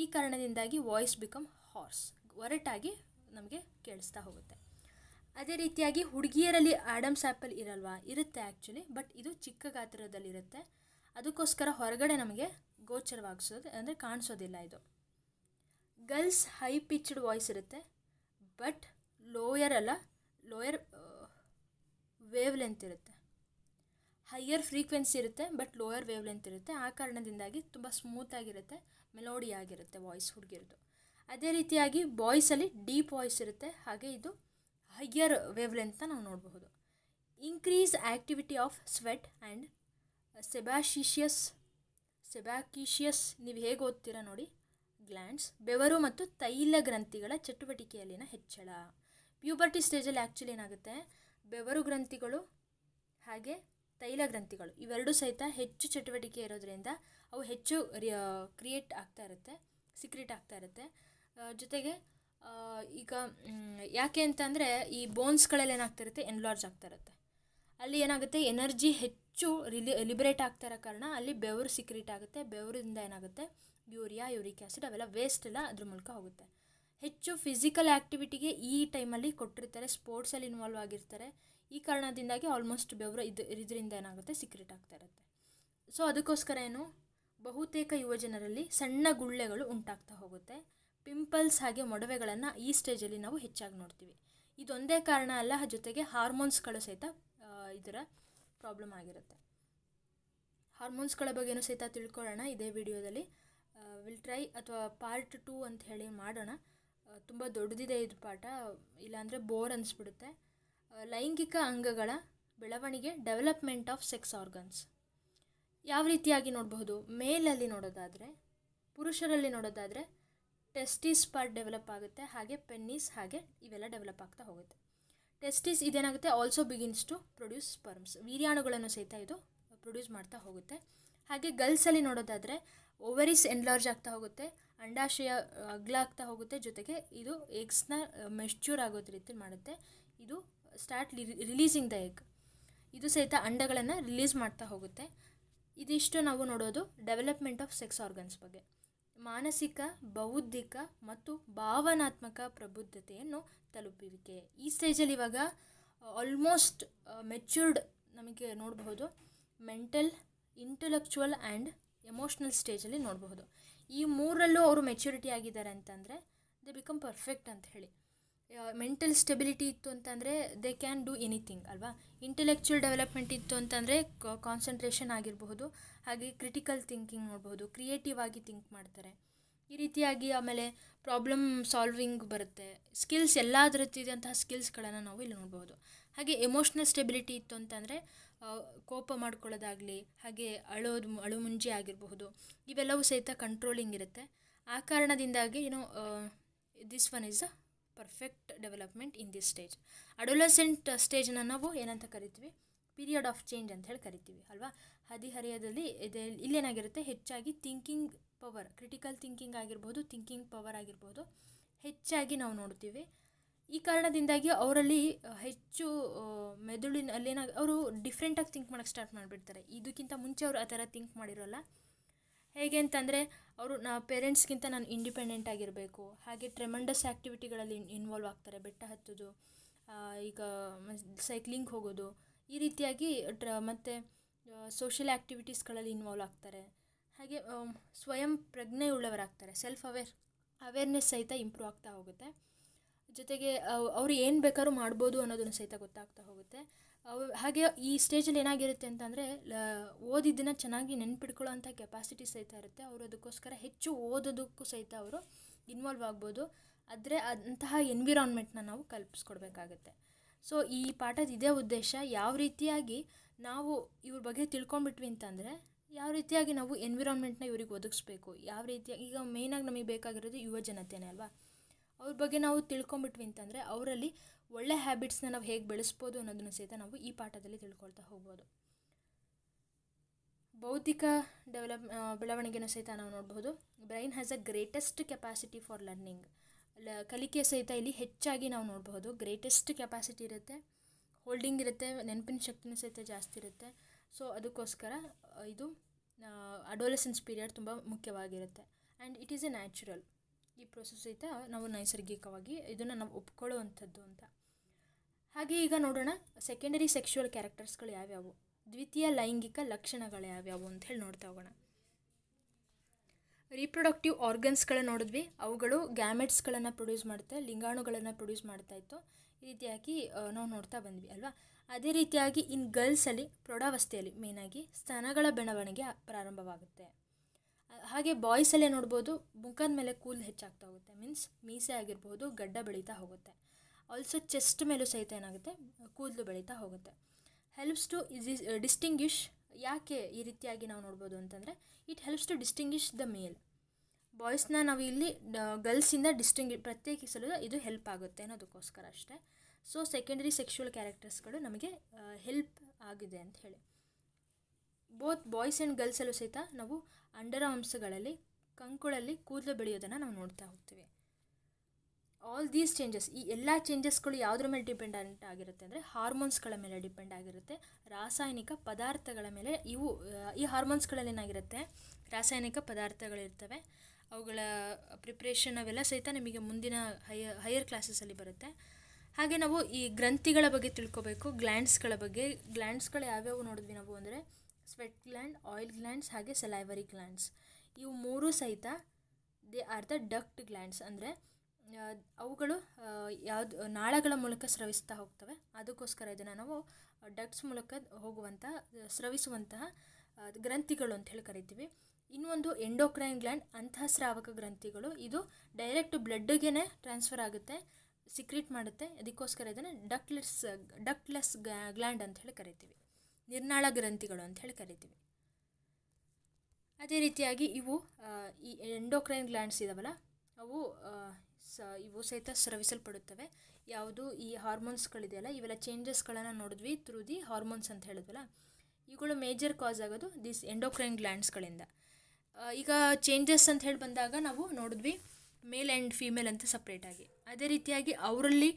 ಈ ಕಾರಣದಿಂದಾಗಿ ವಾಯ್ಸ್ ಬಿಕಮ್ ಹಾರ್ಸ್ ಒರಟಾಗಿ ನಮಗೆ ಕೇಳಿಸ್ತಾ ಹೋಗುತ್ತೆ ಅದೇ ರೀತಿಯಾಗಿ ಹುಡುಗಿಯರಲ್ಲಿ ಆಡಮ್ಸ್ ಆ್ಯಪಲ್ ಇರಲ್ವಾ ಇರುತ್ತೆ ಆ್ಯಕ್ಚುಲಿ ಬಟ್ ಇದು ಚಿಕ್ಕ ಗಾತ್ರದಲ್ಲಿರುತ್ತೆ ಅದಕ್ಕೋಸ್ಕರ ಹೊರಗಡೆ ನಮಗೆ ಗೋಚರವಾಗಿಸೋದು ಅಂದರೆ ಕಾಣಿಸೋದಿಲ್ಲ ಇದು ಗರ್ಲ್ಸ್ ಹೈ ಪಿಚ್ಡ್ ವಾಯ್ಸ್ ಇರುತ್ತೆ ಬಟ್ ಲೋಯರ್ ಅಲ್ಲ ಲೋಯರ್ ವೇವ್ ಲೆಂತ್ ಇರುತ್ತೆ ಹೈಯರ್ ಫ್ರೀಕ್ವೆನ್ಸಿ ಇರುತ್ತೆ ಬಟ್ ಲೋಯರ್ ವೇವ್ ಲೆಂತ್ ಇರುತ್ತೆ ಆ ಕಾರಣದಿಂದಾಗಿ ತುಂಬ ಸ್ಮೂತಾಗಿರುತ್ತೆ ಮೆಲೋಡಿ ಆಗಿರುತ್ತೆ ವಾಯ್ಸ್ ಹುಡುಗಿರದು ಅದೇ ರೀತಿಯಾಗಿ ಬಾಯ್ಸಲ್ಲಿ ಡೀಪ್ ವಾಯ್ಸ್ ಇರುತ್ತೆ ಹಾಗೆ ಇದು ಹೈಯರ್ ವೇವ್ ಲೆಂತ್ನ ನಾವು ನೋಡಬಹುದು increase activity of sweat and sebaceous sebaceous ನೀವು ಹೇಗೆ ಓದ್ತೀರಾ ನೋಡಿ ಗ್ಲ್ಯಾಂಡ್ಸ್ ಬೆವರು ಮತ್ತು ತೈಲ ಗ್ರಂಥಿಗಳ ಚಟುವಟಿಕೆಯಲ್ಲಿನ ಹೆಚ್ಚಳ ಪ್ಯೂಬರ್ಟಿ ಸ್ಟೇಜಲ್ಲಿ ಆ್ಯಕ್ಚುಲಿ ಏನಾಗುತ್ತೆ ಬೆವರು ಗ್ರಂಥಿಗಳು ಹಾಗೆ ತೈಲ ಗ್ರಂಥಿಗಳು ಇವೆರಡೂ ಸಹಿತ ಹೆಚ್ಚು ಚಟುವಟಿಕೆ ಇರೋದರಿಂದ ಅವು ಹೆಚ್ಚು ಕ್ರಿಯೇಟ್ ಆಗ್ತಾ ಇರುತ್ತೆ ಸಿಕ್ರಿಟ್ ಆಗ್ತಾ ಇರುತ್ತೆ ಜೊತೆಗೆ ಈಗ ಯಾಕೆ ಅಂತಂದರೆ ಈ ಬೋನ್ಸ್ಗಳಲ್ಲಿ ಏನಾಗ್ತಿರುತ್ತೆ ಎನ್ಲಾರ್ಜ್ ಆಗ್ತಾ ಇರುತ್ತೆ ಅಲ್ಲಿ ಏನಾಗುತ್ತೆ ಎನರ್ಜಿ ಹೆಚ್ಚು ರಿಲಿ ಲಿಬರೇಟ್ ಆಗ್ತಾ ಇರೋ ಕಾರಣ ಅಲ್ಲಿ ಬೆವರು ಸಿಕ್ರಿಟ್ ಆಗುತ್ತೆ ಬೆವರಿಂದ ಏನಾಗುತ್ತೆ ಯೂರಿಯಾ ಯೂರಿಕ್ ಆ್ಯಸಿಡ್ ಅವೆಲ್ಲ ವೇಸ್ಟ್ ಎಲ್ಲ ಅದ್ರ ಮೂಲಕ ಹೋಗುತ್ತೆ ಹೆಚ್ಚು ಫಿಸಿಕಲ್ ಆ್ಯಕ್ಟಿವಿಟಿಗೆ ಈ ಟೈಮಲ್ಲಿ ಕೊಟ್ಟಿರ್ತಾರೆ ಸ್ಪೋರ್ಟ್ಸಲ್ಲಿ ಇನ್ವಾಲ್ವ್ ಆಗಿರ್ತಾರೆ ಈ ಕಾರಣದಿಂದಾಗಿ ಆಲ್ಮೋಸ್ಟ್ ಬೆವರು ಇದು ಇದರಿಂದ ಏನಾಗುತ್ತೆ ಸಿಕ್ರೆಟ್ ಆಗ್ತಾ ಇರುತ್ತೆ ಸೊ ಅದಕ್ಕೋಸ್ಕರ ಏನು ಬಹುತೇಕ ಯುವಜನರಲ್ಲಿ ಸಣ್ಣ ಗುಳ್ಳೆಗಳು ಉಂಟಾಗ್ತಾ ಹೋಗುತ್ತೆ ಪಿಂಪಲ್ಸ್ ಹಾಗೆ ಮೊಡವೆಗಳನ್ನು ಈ ಸ್ಟೇಜಲ್ಲಿ ನಾವು ಹೆಚ್ಚಾಗಿ ನೋಡ್ತೀವಿ ಇದೊಂದೇ ಕಾರಣ ಅಲ್ಲ ಜೊತೆಗೆ ಹಾರ್ಮೋನ್ಸ್ಗಳು ಸಹಿತ ಇದರ ಪ್ರಾಬ್ಲಮ್ ಆಗಿರುತ್ತೆ ಹಾರ್ಮೋನ್ಸ್ಗಳ ಬಗ್ಗೆನೂ ಸಹಿತ ತಿಳ್ಕೊಳ್ಳೋಣ ಇದೇ ವಿಡಿಯೋದಲ್ಲಿ ವಿಲ್ ಟ್ರೈ ಅಥವಾ ಪಾರ್ಟ್ ಟೂ ಅಂತ ಹೇಳಿ ಮಾಡೋಣ ತುಂಬ ದೊಡ್ಡದಿದೆ ಇದು ಪಾಠ ಇಲ್ಲಾಂದರೆ ಬೋರ್ ಅನಿಸ್ಬಿಡುತ್ತೆ ಲೈಂಗಿಕ ಅಂಗಗಳ ಬೆಳವಣಿಗೆ ಡೆವಲಪ್ಮೆಂಟ್ ಆಫ್ ಸೆಕ್ಸ್ ಆರ್ಗನ್ಸ್ ಯಾವ ರೀತಿಯಾಗಿ ನೋಡಬಹುದು ಮೇಲಲ್ಲಿ ನೋಡೋದಾದರೆ ಪುರುಷರಲ್ಲಿ ನೋಡೋದಾದರೆ ಟೆಸ್ಟಿಸ್ ಪಾರ್ಟ್ ಡೆವಲಪ್ ಆಗುತ್ತೆ ಹಾಗೆ ಪೆನ್ನಿಸ್ ಹಾಗೆ ಇವೆಲ್ಲ ಡೆವಲಪ್ ಆಗ್ತಾ ಹೋಗುತ್ತೆ ಟೆಸ್ಟಿಸ್ ಇದೇನಾಗುತ್ತೆ also begins to produce sperms ವೀರ್ಯಾಣುಗಳನ್ನು ಸಹಿತ ಇದು ಪ್ರೊಡ್ಯೂಸ್ ಮಾಡ್ತಾ ಹೋಗುತ್ತೆ ಹಾಗೆ ಗರ್ಲ್ಸಲ್ಲಿ ನೋಡೋದಾದರೆ ಓವರೀಸ್ ಎನ್ಲಾರ್ಜ್ ಆಗ್ತಾ ಹೋಗುತ್ತೆ ಅಂಡಾಶಯ ಅಗ್ಲ ಆಗ್ತಾ ಹೋಗುತ್ತೆ ಜೊತೆಗೆ ಇದು ಎಗ್ಸ್ನ ಮೆಶ್ಚೂರ್ ಆಗೋದ ರೀತಿ ಮಾಡುತ್ತೆ ಇದು ಸ್ಟಾರ್ಟ್ ರಿಲೀಸಿಂಗ್ ದ ಎಗ್ ಇದು ಸಹಿತ ಅಂಡಗಳನ್ನು ರಿಲೀಸ್ ಮಾಡ್ತಾ ಹೋಗುತ್ತೆ ಇದಿಷ್ಟು ನಾವು ನೋಡೋದು ಡೆವಲಪ್ಮೆಂಟ್ ಆಫ್ ಸೆಕ್ಸ್ ಆರ್ಗನ್ಸ್ ಬಗ್ಗೆ ಮಾನಸಿಕ ಬೌದ್ಧಿಕ ಮತ್ತು ಭಾವನಾತ್ಮಕ ಪ್ರಬುದ್ಧತೆಯನ್ನು ತಲುಪುವಿಕೆ ಈ ಸ್ಟೇಜಲ್ಲಿ ಇವಾಗ ಆಲ್ಮೋಸ್ಟ್ ಮೆಚ್ಯೂರ್ಡ್ ನಮಗೆ ನೋಡಬಹುದು ಮೆಂಟಲ್ ಇಂಟಲೆಕ್ಚುವಲ್ ಆ್ಯಂಡ್ ಎಮೋಷ್ನಲ್ ಸ್ಟೇಜಲ್ಲಿ ನೋಡಬಹುದು ಈ ಮೂರಲ್ಲೂ ಅವರು ಮೆಚ್ಯೂರಿಟಿ ಆಗಿದ್ದಾರೆ ಅಂತಂದರೆ ದೇ ಬಿಕಮ್ ಪರ್ಫೆಕ್ಟ್ ಅಂತ ಹೇಳಿ ಮೆಂಟಲ್ ಸ್ಟೆಬಿಲಿಟಿ ಇತ್ತು ಅಂತಂದರೆ ದೇ ಕ್ಯಾನ್ ಡೂ ಎನಿಥಿಂಗ್ ಅಲ್ವಾ ಇಂಟೆಲೆಕ್ಚುಯಲ್ ಡೆವಲಪ್ಮೆಂಟ್ ಇತ್ತು ಅಂತಂದರೆ ಕಾನ್ಸಂಟ್ರೇಷನ್ ಆಗಿರಬಹುದು ಹಾಗೆ ಕ್ರಿಟಿಕಲ್ ಥಿಂಕಿಂಗ್ ನೋಡ್ಬೋದು ಕ್ರಿಯೇಟಿವ್ ಆಗಿ ಥಿಂಕ್ ಮಾಡ್ತಾರೆ ಈ ರೀತಿಯಾಗಿ ಆಮೇಲೆ ಪ್ರಾಬ್ಲಮ್ ಸಾಲ್ವಿಂಗ್ ಬರುತ್ತೆ ಸ್ಕಿಲ್ಸ್ ಎಲ್ಲ ಸ್ಕಿಲ್ಸ್ಗಳನ್ನು ನಾವು ಇಲ್ಲಿ ನೋಡ್ಬೋದು ಹಾಗೆ ಎಮೋಷ್ನಲ್ ಸ್ಟೆಬಿಲಿಟಿ ಇತ್ತು ಅಂತಂದರೆ ಕೋಪ ಮಾಡ್ಕೊಳ್ಳೋದಾಗಲಿ ಹಾಗೆ ಅಳೋದು ಅಳು ಮುಂಜಿ ಆಗಿರಬಹುದು ಇವೆಲ್ಲವೂ ಸಹಿತ ಕಂಟ್ರೋಲಿಂಗ್ ಇರುತ್ತೆ ಆ ಕಾರಣದಿಂದಾಗಿ ಏನೋ this one is a perfect development in this stage adolescent ಸ್ಟೇಜ್ನ ನಾವು ಏನಂತ ಕರಿತೀವಿ ಪೀರಿಯಡ್ ಆಫ್ ಚೇಂಜ್ ಅಂತ ಹೇಳಿ ಕರಿತೀವಿ ಅಲ್ವಾ ಹದಿಹರಿಯದಲ್ಲಿ ಇದೆ ಇಲ್ಲೇನಾಗಿರುತ್ತೆ ಹೆಚ್ಚಾಗಿ ಥಿಂಕಿಂಗ್ ಪವರ್ ಕ್ರಿಟಿಕಲ್ ಥಿಂಕಿಂಗ್ ಆಗಿರ್ಬೋದು ಥಿಂಕಿಂಗ್ ಪವರ್ ಆಗಿರ್ಬೋದು ಹೆಚ್ಚಾಗಿ ನಾವು ನೋಡ್ತೀವಿ ಈ ಕಾರಣದಿಂದಾಗಿ ಅವರಲ್ಲಿ ಹೆಚ್ಚು ಮೆದುಳಿನಲ್ಲಿ ಏನಾಗ ಅವರು ಡಿಫ್ರೆಂಟಾಗಿ ಥಿಂಕ್ ಮಾಡೋಕ್ಕೆ ಸ್ಟಾರ್ಟ್ ಮಾಡಿಬಿಡ್ತಾರೆ ಇದಕ್ಕಿಂತ ಮುಂಚೆ ಅವರು ಆ ಥರ ಥಿಂಕ್ ಮಾಡಿರೋಲ್ಲ ಹೇಗೆ ಅಂತಂದರೆ ಅವರು ನಾ ಪೇರೆಂಟ್ಸ್ಗಿಂತ ನಾನು ಇಂಡಿಪೆಂಡೆಂಟ್ ಆಗಿರಬೇಕು ಹಾಗೆ ಟ್ರೆಮಂಡಸ್ ಆ್ಯಕ್ಟಿವಿಟಿಗಳಲ್ಲಿ ಇನ್ವಾಲ್ವ್ ಆಗ್ತಾರೆ ಬೆಟ್ಟ ಹತ್ತೋದು ಈಗ ಸೈಕ್ಲಿಂಗ್ ಹೋಗೋದು ಈ ರೀತಿಯಾಗಿ ಟ್ರ ಮತ್ತು ಸೋಷಿಯಲ್ ಆ್ಯಕ್ಟಿವಿಟೀಸ್ಗಳಲ್ಲಿ ಇನ್ವಾಲ್ವ್ ಆಗ್ತಾರೆ ಹಾಗೆ ಸ್ವಯಂ ಪ್ರಜ್ಞೆ ಉಳ್ಳವರಾಗ್ತಾರೆ ಸೆಲ್ಫ್ ಅವೇರ್ ಅವೇರ್ನೆಸ್ ಸಹಿತ ಇಂಪ್ರೂವ್ ಆಗ್ತಾ ಹೋಗುತ್ತೆ ಜೊತೆಗೆ ಅವ್ರು ಏನು ಬೇಕಾದ್ರೂ ಮಾಡ್ಬೋದು ಅನ್ನೋದನ್ನು ಸಹಿತ ಗೊತ್ತಾಗ್ತಾ ಹೋಗುತ್ತೆ ಅವು ಹಾಗೆ ಈ ಸ್ಟೇಜಲ್ಲಿ ಏನಾಗಿರುತ್ತೆ ಅಂತಂದರೆ ಓದಿದ್ದನ್ನು ಚೆನ್ನಾಗಿ ನೆನ್ಪಿಟ್ಕೊಳ್ಳೋ ಅಂಥ ಕೆಪಾಸಿಟಿ ಸಹಿತ ಇರುತ್ತೆ ಅವರು ಅದಕ್ಕೋಸ್ಕರ ಹೆಚ್ಚು ಓದೋದಕ್ಕೂ ಸಹಿತ ಅವರು ಇನ್ವಾಲ್ವ್ ಆಗ್ಬೋದು ಆದರೆ ಅಂತಹ ಎನ್ವಿರಾನ್ಮೆಂಟ್ನ ನಾವು ಕಲ್ಪಿಸ್ಕೊಡ್ಬೇಕಾಗತ್ತೆ ಸೊ ಈ ಪಾಠದ ಇದೇ ಉದ್ದೇಶ ಯಾವ ರೀತಿಯಾಗಿ ನಾವು ಇವ್ರ ಬಗ್ಗೆ ತಿಳ್ಕೊಂಬಿಟ್ವಿ ಅಂತಂದರೆ ಯಾವ ರೀತಿಯಾಗಿ ನಾವು ಎನ್ವಿರಾನ್ಮೆಂಟ್ನ ಇವ್ರಿಗೆ ಒದಗಿಸ್ಬೇಕು ಯಾವ ರೀತಿಯಾಗಿ ಈಗ ಮೇಯ್ನಾಗಿ ನಮಗೆ ಬೇಕಾಗಿರೋದು ಯುವ ಜನತೆನೇ ಅಲ್ವಾ ಅವ್ರ ಬಗ್ಗೆ ನಾವು ತಿಳ್ಕೊಂಬಿಟ್ವಿ ಅಂತಂದರೆ ಅವರಲ್ಲಿ ಒಳ್ಳೆ ಹ್ಯಾಬಿಟ್ಸ್ನ ನಾವು ಹೇಗೆ ಬೆಳೆಸ್ಬೋದು ಅನ್ನೋದನ್ನು ಸಹಿತ ನಾವು ಈ ಪಾಠದಲ್ಲಿ ತಿಳ್ಕೊಳ್ತಾ ಹೋಗ್ಬೋದು ಬೌದ್ಧಿಕ ಡೆವಲಪ್ ಬೆಳವಣಿಗೆನೂ ಸಹಿತ ನಾವು ನೋಡ್ಬೋದು brain has a greatest capacity for learning ಲ ಕಲಿಕೆ ಸಹಿತ ಇಲ್ಲಿ ಹೆಚ್ಚಾಗಿ ನಾವು ನೋಡಬಹುದು ಗ್ರೇಟೆಸ್ಟ್ ಕೆಪಾಸಿಟಿ ಇರುತ್ತೆ ಹೋಲ್ಡಿಂಗ್ ಇರುತ್ತೆ ನೆನಪಿನ ಶಕ್ತಿನೂ ಸಹಿತ ಜಾಸ್ತಿ ಇರುತ್ತೆ ಸೊ ಅದಕ್ಕೋಸ್ಕರ ಇದು ಅಡೋಲೆಸೆನ್ಸ್ ಪೀರಿಯಡ್ ತುಂಬ ಮುಖ್ಯವಾಗಿರುತ್ತೆ and it is a natural ಈ ಪ್ರೊಸೆಸ್ ಸಹಿತ ನಾವು ನೈಸರ್ಗಿಕವಾಗಿ ಇದನ್ನು ನಾವು ಒಪ್ಕೊಳ್ಳುವಂಥದ್ದು ಅಂತ ಹಾಗೆ ಈಗ ನೋಡೋಣ ಸೆಕೆಂಡರಿ ಸೆಕ್ಷುವಲ್ ಕ್ಯಾರೆಕ್ಟರ್ಸ್ಗಳು ಯಾವ್ಯಾವು ದ್ವಿತೀಯ ಲೈಂಗಿಕ ಲಕ್ಷಣಗಳು ಯಾವ್ಯಾವು ಅಂತ ಹೇಳಿ ನೋಡ್ತಾ ಹೋಗೋಣ ರೀಪ್ರೊಡಕ್ಟಿವ್ ಆರ್ಗನ್ಸ್ಗಳನ್ನ ನೋಡಿದ್ವಿ ಅವುಗಳು ಗ್ಯಾಮೆಟ್ಸ್ಗಳನ್ನು ಪ್ರೊಡ್ಯೂಸ್ ಮಾಡುತ್ತೆ ಲಿಂಗಾಣುಗಳನ್ನು ಪ್ರೊಡ್ಯೂಸ್ ಇತ್ತು ಈ ರೀತಿಯಾಗಿ ನಾವು ನೋಡ್ತಾ ಬಂದ್ವಿ ಅಲ್ವಾ ಅದೇ ರೀತಿಯಾಗಿ ಇನ್ ಗರ್ಲ್ಸಲ್ಲಿ ಪ್ರೌಢಾವಸ್ಥೆಯಲ್ಲಿ ಮೇನಾಗಿ ಸ್ತನಗಳ ಬೆಳವಣಿಗೆ ಪ್ರಾರಂಭವಾಗುತ್ತೆ ಹಾಗೆ ಬಾಯ್ಸಲ್ಲೇ ನೋಡ್ಬೋದು ಮುಖದ ಮೇಲೆ ಕೂದಲು ಹೆಚ್ಚಾಗ್ತಾ ಹೋಗುತ್ತೆ ಮೀನ್ಸ್ ಮೀಸೆ ಆಗಿರ್ಬೋದು ಗಡ್ಡ ಬೆಳೀತಾ ಹೋಗುತ್ತೆ ಆಲ್ಸೋ ಚೆಸ್ಟ್ ಮೇಲೂ ಸಹಿತ ಏನಾಗುತ್ತೆ ಕೂದಲು ಬೆಳೀತಾ ಹೋಗುತ್ತೆ ಹೆಲ್ಪ್ಸ್ ಟು ಡಿಸ್ಟಿಂಗ್ವಿಷ್ ಯಾಕೆ ಈ ರೀತಿಯಾಗಿ ನಾವು ನೋಡ್ಬೋದು ಅಂತಂದರೆ it helps to distinguish the male ಬಾಯ್ಸ್ನ ನಾವು ಇಲ್ಲಿ ಗರ್ಲ್ಸಿಂದ ಡಿಸ್ಟಿಂಗ್ ಪ್ರತ್ಯೇಕಿಸಲು ಇದು ಹೆಲ್ಪ್ ಆಗುತ್ತೆ ಅನ್ನೋದಕ್ಕೋಸ್ಕರ ಅಷ್ಟೇ ಸೊ ಸೆಕೆಂಡರಿ ಸೆಕ್ಷುವಲ್ ಕ್ಯಾರೆಕ್ಟರ್ಸ್ಗಳು ನಮಗೆ ಹೆಲ್ಪ್ ಆಗಿದೆ ಅಂತ ಹೇಳಿ ಬೋತ್ ಬಾಯ್ಸ್ ಆ್ಯಂಡ್ ಗರ್ಲ್ಸಲ್ಲೂ ಸಹಿತ ನಾವು ಅಂಡರ್ ಅಂಶಗಳಲ್ಲಿ ಕಂಕುಳಲ್ಲಿ ಕೂದಲು ಬೆಳೆಯೋದನ್ನು ನಾವು ನೋಡ್ತಾ ಹೋಗ್ತೀವಿ ಆಲ್ ದೀಸ್ ಚೇಂಜಸ್ ಈ ಎಲ್ಲ ಚೇಂಜಸ್ಗಳು ಯಾವುದ್ರ ಮೇಲೆ ಡಿಪೆಂಡ್ ಆಗಿರುತ್ತೆ ಅಂದರೆ ಹಾರ್ಮೋನ್ಸ್ಗಳ ಮೇಲೆ ಡಿಪೆಂಡ್ ಆಗಿರುತ್ತೆ ರಾಸಾಯನಿಕ ಪದಾರ್ಥಗಳ ಮೇಲೆ ಇವು ಈ ಹಾರ್ಮೋನ್ಸ್ಗಳಲ್ಲಿ ಏನಾಗಿರುತ್ತೆ ರಾಸಾಯನಿಕ ಪದಾರ್ಥಗಳಿರ್ತವೆ ಅವುಗಳ ಪ್ರಿಪ್ರೇಷನ್ ಅವೆಲ್ಲ ಸಹಿತ ನಿಮಗೆ ಮುಂದಿನ ಹೈಯ ಹೈಯರ್ ಕ್ಲಾಸಸಲ್ಲಿ ಬರುತ್ತೆ ಹಾಗೆ ನಾವು ಈ ಗ್ರಂಥಿಗಳ ಬಗ್ಗೆ ತಿಳ್ಕೊಬೇಕು ಗ್ಲ್ಯಾಂಡ್ಸ್ಗಳ ಬಗ್ಗೆ ಗ್ಲ್ಯಾಂಡ್ಸ್ಗಳು ಯಾವ್ಯಾವು ನೋಡಿದ್ವಿ ನಾವು ಅಂದರೆ ಸ್ವೆಟ್ ಗ್ಲ್ಯಾಂಡ್ ಆಯಿಲ್ ಗ್ಲ್ಯಾಂಡ್ಸ್ ಹಾಗೆ ಸೆಲೈವರಿ ಗ್ಲ್ಯಾಂಡ್ಸ್ ಇವು ಮೂರು ಸಹಿತ they are the duct glands ಅಂದರೆ ಅವುಗಳು ಯಾವುದು ನಾಳಗಳ ಮೂಲಕ ಸ್ರವಿಸ್ತಾ ಹೋಗ್ತವೆ ಅದಕ್ಕೋಸ್ಕರ ಇದನ್ನು ನಾವು ಡಕ್ಟ್ಸ್ ಮೂಲಕ ಹೋಗುವಂಥ ಸ್ರವಿಸುವಂತಹ ಗ್ರಂಥಿಗಳು ಅಂತ ಹೇಳಿ ಕರಿತೀವಿ ಇನ್ನೊಂದು ಎಂಡೋಕ್ರೈನ್ ಗ್ಲ್ಯಾಂಡ್ ಅಂತಹ ಸ್ರಾವಕ ಗ್ರಂಥಿಗಳು ಇದು ಡೈರೆಕ್ಟ್ ಬ್ಲಡ್ಗೆನೆ ಟ್ರಾನ್ಸ್ಫರ್ ಆಗುತ್ತೆ ಸೀಕ್ರಿಟ್ ಮಾಡುತ್ತೆ ಅದಕ್ಕೋಸ್ಕರ ಇದನ್ನು ಡಕ್ಲೆಸ್ ಡಕ್ಲೆಸ್ ಗ್ಲ್ಯಾಂಡ್ ಅಂತ ಹೇಳಿ ಕರಿತೀವಿ ನಿರ್ನಾಳ ಗ್ರಂಥಿಗಳು ಅಂತ ಹೇಳಿ ಕರಿತೀವಿ ಅದೇ ರೀತಿಯಾಗಿ ಇವು ಈ ಎಂಡೋಕ್ರೈನ್ ಗ್ಲ್ಯಾಂಡ್ಸ್ ಇದಾವಲ್ಲ ಅವು ಸ ಇವು ಸಹಿತ ಸ್ರವಿಸಲ್ಪಡುತ್ತವೆ ಯಾವುದು ಈ ಹಾರ್ಮೋನ್ಸ್ಗಳಿದೆಯಲ್ಲ ಇವೆಲ್ಲ ಚೇಂಜಸ್ಗಳನ್ನು ನೋಡಿದ್ವಿ ಥ್ರೂ ದಿ ಹಾರ್ಮೋನ್ಸ್ ಅಂತ ಹೇಳಿದ್ವಲ್ಲ ಇವುಗಳು ಮೇಜರ್ ಕಾಸ್ ಆಗೋದು ದಿಸ್ ಎಂಡೋಕ್ರೈನ್ ಗ್ಲ್ಯಾಂಡ್ಸ್ಗಳಿಂದ ಈಗ ಚೇಂಜಸ್ ಅಂತ ಹೇಳಿ ಬಂದಾಗ ನಾವು ನೋಡಿದ್ವಿ ಮೇಲ್ ಆ್ಯಂಡ್ ಫೀಮೇಲ್ ಅಂತ ಸಪ್ರೇಟಾಗಿ ಅದೇ ರೀತಿಯಾಗಿ ಅವರಲ್ಲಿ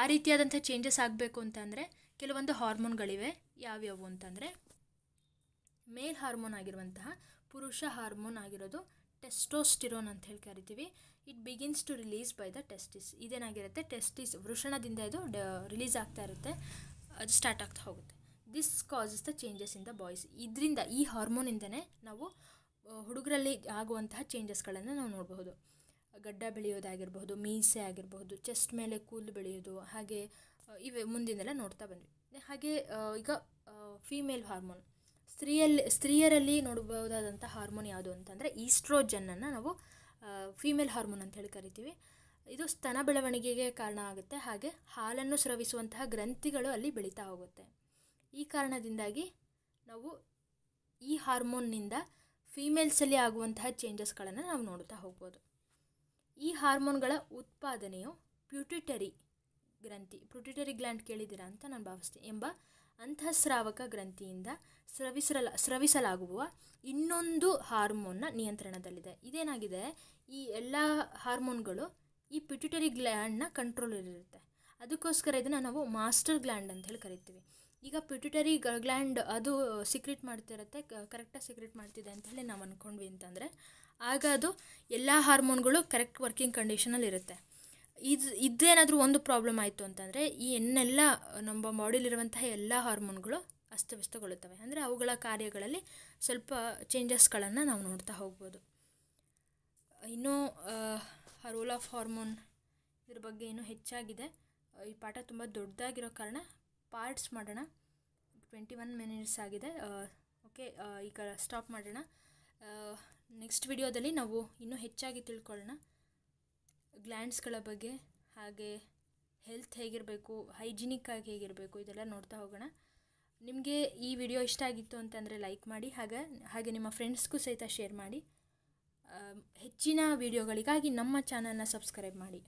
ಆ ರೀತಿಯಾದಂಥ ಚೇಂಜಸ್ ಆಗಬೇಕು ಅಂತಂದರೆ ಕೆಲವೊಂದು ಹಾರ್ಮೋನ್ಗಳಿವೆ ಯಾವ್ಯಾವು ಅಂತಂದರೆ ಮೇಲ್ ಹಾರ್ಮೋನ್ ಆಗಿರುವಂತಹ ಪುರುಷ ಹಾರ್ಮೋನ್ ಆಗಿರೋದು ಟೆಸ್ಟೋಸ್ಟಿರೋನ್ ಅಂತ ಹೇಳಿ ಕರಿತೀವಿ it begins to release by the testis ಇದೇನಾಗಿರುತ್ತೆ ಟೆಸ್ಟಿಸ್ ವೃಷಣದಿಂದ ಇದು ರಿಲೀಸ್ ಆಗ್ತಾ ಇರುತ್ತೆ ಅದು ಸ್ಟಾರ್ಟ್ ಆಗ್ತಾ ಹೋಗುತ್ತೆ this causes the changes in the boys ಇದರಿಂದ ಈ ಹಾರ್ಮೋನಿಂದನೇ ನಾವು ಹುಡುಗರಲ್ಲಿ ಆಗುವಂತಹ ಚೇಂಜಸ್ಗಳನ್ನು ನಾವು ನೋಡಬಹುದು ಗಡ್ಡ ಬೆಳೆಯೋದಾಗಿರಬಹುದು ಮೀಸೆ ಆಗಿರಬಹುದು ಚೆಸ್ಟ್ ಮೇಲೆ ಕೂದಲು ಬೆಳೆಯೋದು ಹಾಗೆ ಇವೆ ಮುಂದಿನೆಲ್ಲ ನೋಡ್ತಾ ಬಂದ್ವಿ ಹಾಗೆ ಈಗ ಫೀಮೇಲ್ ಹಾರ್ಮೋನ್ ಸ್ತ್ರೀಯಲ್ಲಿ ಸ್ತ್ರೀಯರಲ್ಲಿ ನೋಡಬಹುದಾದಂಥ ಹಾರ್ಮೋನ್ ಯಾವುದು ಅಂತಂದರೆ ಈಸ್ಟ್ರೋಜನ್ನನ್ನು ನಾವು ಫೀಮೇಲ್ ಹಾರ್ಮೋನ್ ಅಂತ ಹೇಳಿ ಕರಿತೀವಿ ಇದು ಸ್ತನ ಬೆಳವಣಿಗೆಗೆ ಕಾರಣ ಆಗುತ್ತೆ ಹಾಗೆ ಹಾಲನ್ನು ಸ್ರವಿಸುವಂತಹ ಗ್ರಂಥಿಗಳು ಅಲ್ಲಿ ಬೆಳೀತಾ ಹೋಗುತ್ತೆ ಈ ಕಾರಣದಿಂದಾಗಿ ನಾವು ಈ ಹಾರ್ಮೋನ್ನಿಂದ ಫೀಮೇಲ್ಸಲ್ಲಿ ಆಗುವಂತಹ ಚೇಂಜಸ್ಗಳನ್ನು ನಾವು ನೋಡ್ತಾ ಹೋಗ್ಬೋದು ಈ ಹಾರ್ಮೋನ್ಗಳ ಉತ್ಪಾದನೆಯು ಪ್ಯೂಟಿಟರಿ ಗ್ರಂಥಿ ಪ್ರೊಟ್ಯೂಟರಿ ಗ್ಲ್ಯಾಂಡ್ ಕೇಳಿದ್ದೀರಾ ಅಂತ ನಾನು ಭಾವಿಸ್ತೀನಿ ಎಂಬ ಅಂತಃಸ್ರಾವಕ ಗ್ರಂಥಿಯಿಂದ ಸ್ರವಿಸಲ ಸ್ರವಿಸಲಾಗುವ ಇನ್ನೊಂದು ಹಾರ್ಮೋನ್ನ ನಿಯಂತ್ರಣದಲ್ಲಿದೆ ಇದೇನಾಗಿದೆ ಈ ಎಲ್ಲ ಹಾರ್ಮೋನ್ಗಳು ಈ ಪಿಟ್ಯುಟರಿ ಗ್ಲ್ಯಾಂಡ್ನ ಕಂಟ್ರೋಲಲ್ಲಿರುತ್ತೆ ಅದಕ್ಕೋಸ್ಕರ ಇದನ್ನು ನಾವು ಮಾಸ್ಟರ್ ಗ್ಲ್ಯಾಂಡ್ ಅಂತ ಹೇಳಿ ಕರಿತೀವಿ ಈಗ ಪಿಟ್ಯುಟರಿ ಗ್ಲ್ಯಾಂಡ್ ಅದು ಸೀಕ್ರೆಟ್ ಮಾಡ್ತಿರತ್ತೆ ಕರೆಕ್ಟಾಗಿ ಸೀಕ್ರೆಟ್ ಮಾಡ್ತಿದೆ ಅಂತ ಹೇಳಿ ನಾವು ಅಂದ್ಕೊಂಡ್ವಿ ಅಂತಂದರೆ ಆಗ ಅದು ಎಲ್ಲ ಹಾರ್ಮೋನ್ಗಳು ಕರೆಕ್ಟ್ ವರ್ಕಿಂಗ್ ಕಂಡೀಷನಲ್ಲಿ ಇರುತ್ತೆ ಇದು ಇದೇನಾದರೂ ಒಂದು ಪ್ರಾಬ್ಲಮ್ ಆಯಿತು ಅಂತಂದರೆ ಈ ಎನ್ನೆಲ್ಲ ನಮ್ಮ ಬಾಡಿಲಿರುವಂತಹ ಎಲ್ಲ ಹಾರ್ಮೋನ್ಗಳು ಅಸ್ತವ್ಯಸ್ತಗೊಳ್ಳುತ್ತವೆ ಅಂದರೆ ಅವುಗಳ ಕಾರ್ಯಗಳಲ್ಲಿ ಸ್ವಲ್ಪ ಚೇಂಜಸ್ಗಳನ್ನು ನಾವು ನೋಡ್ತಾ ಹೋಗ್ಬೋದು ಇನ್ನೂ ರೋಲ್ ಆಫ್ ಹಾರ್ಮೋನ್ ಇದ್ರ ಬಗ್ಗೆ ಇನ್ನೂ ಹೆಚ್ಚಾಗಿದೆ ಈ ಪಾಠ ತುಂಬ ದೊಡ್ಡದಾಗಿರೋ ಕಾರಣ ಪಾರ್ಟ್ಸ್ ಮಾಡೋಣ ಟ್ವೆಂಟಿ ಒನ್ ಮಿನಿಟ್ಸ್ ಆಗಿದೆ ಓಕೆ ಈಗ ಸ್ಟಾಪ್ ಮಾಡೋಣ ನೆಕ್ಸ್ಟ್ ವಿಡಿಯೋದಲ್ಲಿ ನಾವು ಇನ್ನೂ ಹೆಚ್ಚಾಗಿ ತಿಳ್ಕೊಳ್ಳೋಣ ಗ್ಲ್ಯಾಂಡ್ಸ್ಗಳ ಬಗ್ಗೆ ಹಾಗೆ ಹೆಲ್ತ್ ಹೇಗಿರಬೇಕು ಆಗಿ ಹೇಗಿರಬೇಕು ಇದೆಲ್ಲ ನೋಡ್ತಾ ಹೋಗೋಣ ನಿಮಗೆ ಈ ವಿಡಿಯೋ ಇಷ್ಟ ಆಗಿತ್ತು ಅಂತಂದರೆ ಲೈಕ್ ಮಾಡಿ ಹಾಗೆ ಹಾಗೆ ನಿಮ್ಮ ಫ್ರೆಂಡ್ಸ್ಗೂ ಸಹಿತ ಶೇರ್ ಮಾಡಿ ಹೆಚ್ಚಿನ ವಿಡಿಯೋಗಳಿಗಾಗಿ ನಮ್ಮ ಚಾನಲ್ನ ಸಬ್ಸ್ಕ್ರೈಬ್ ಮಾಡಿ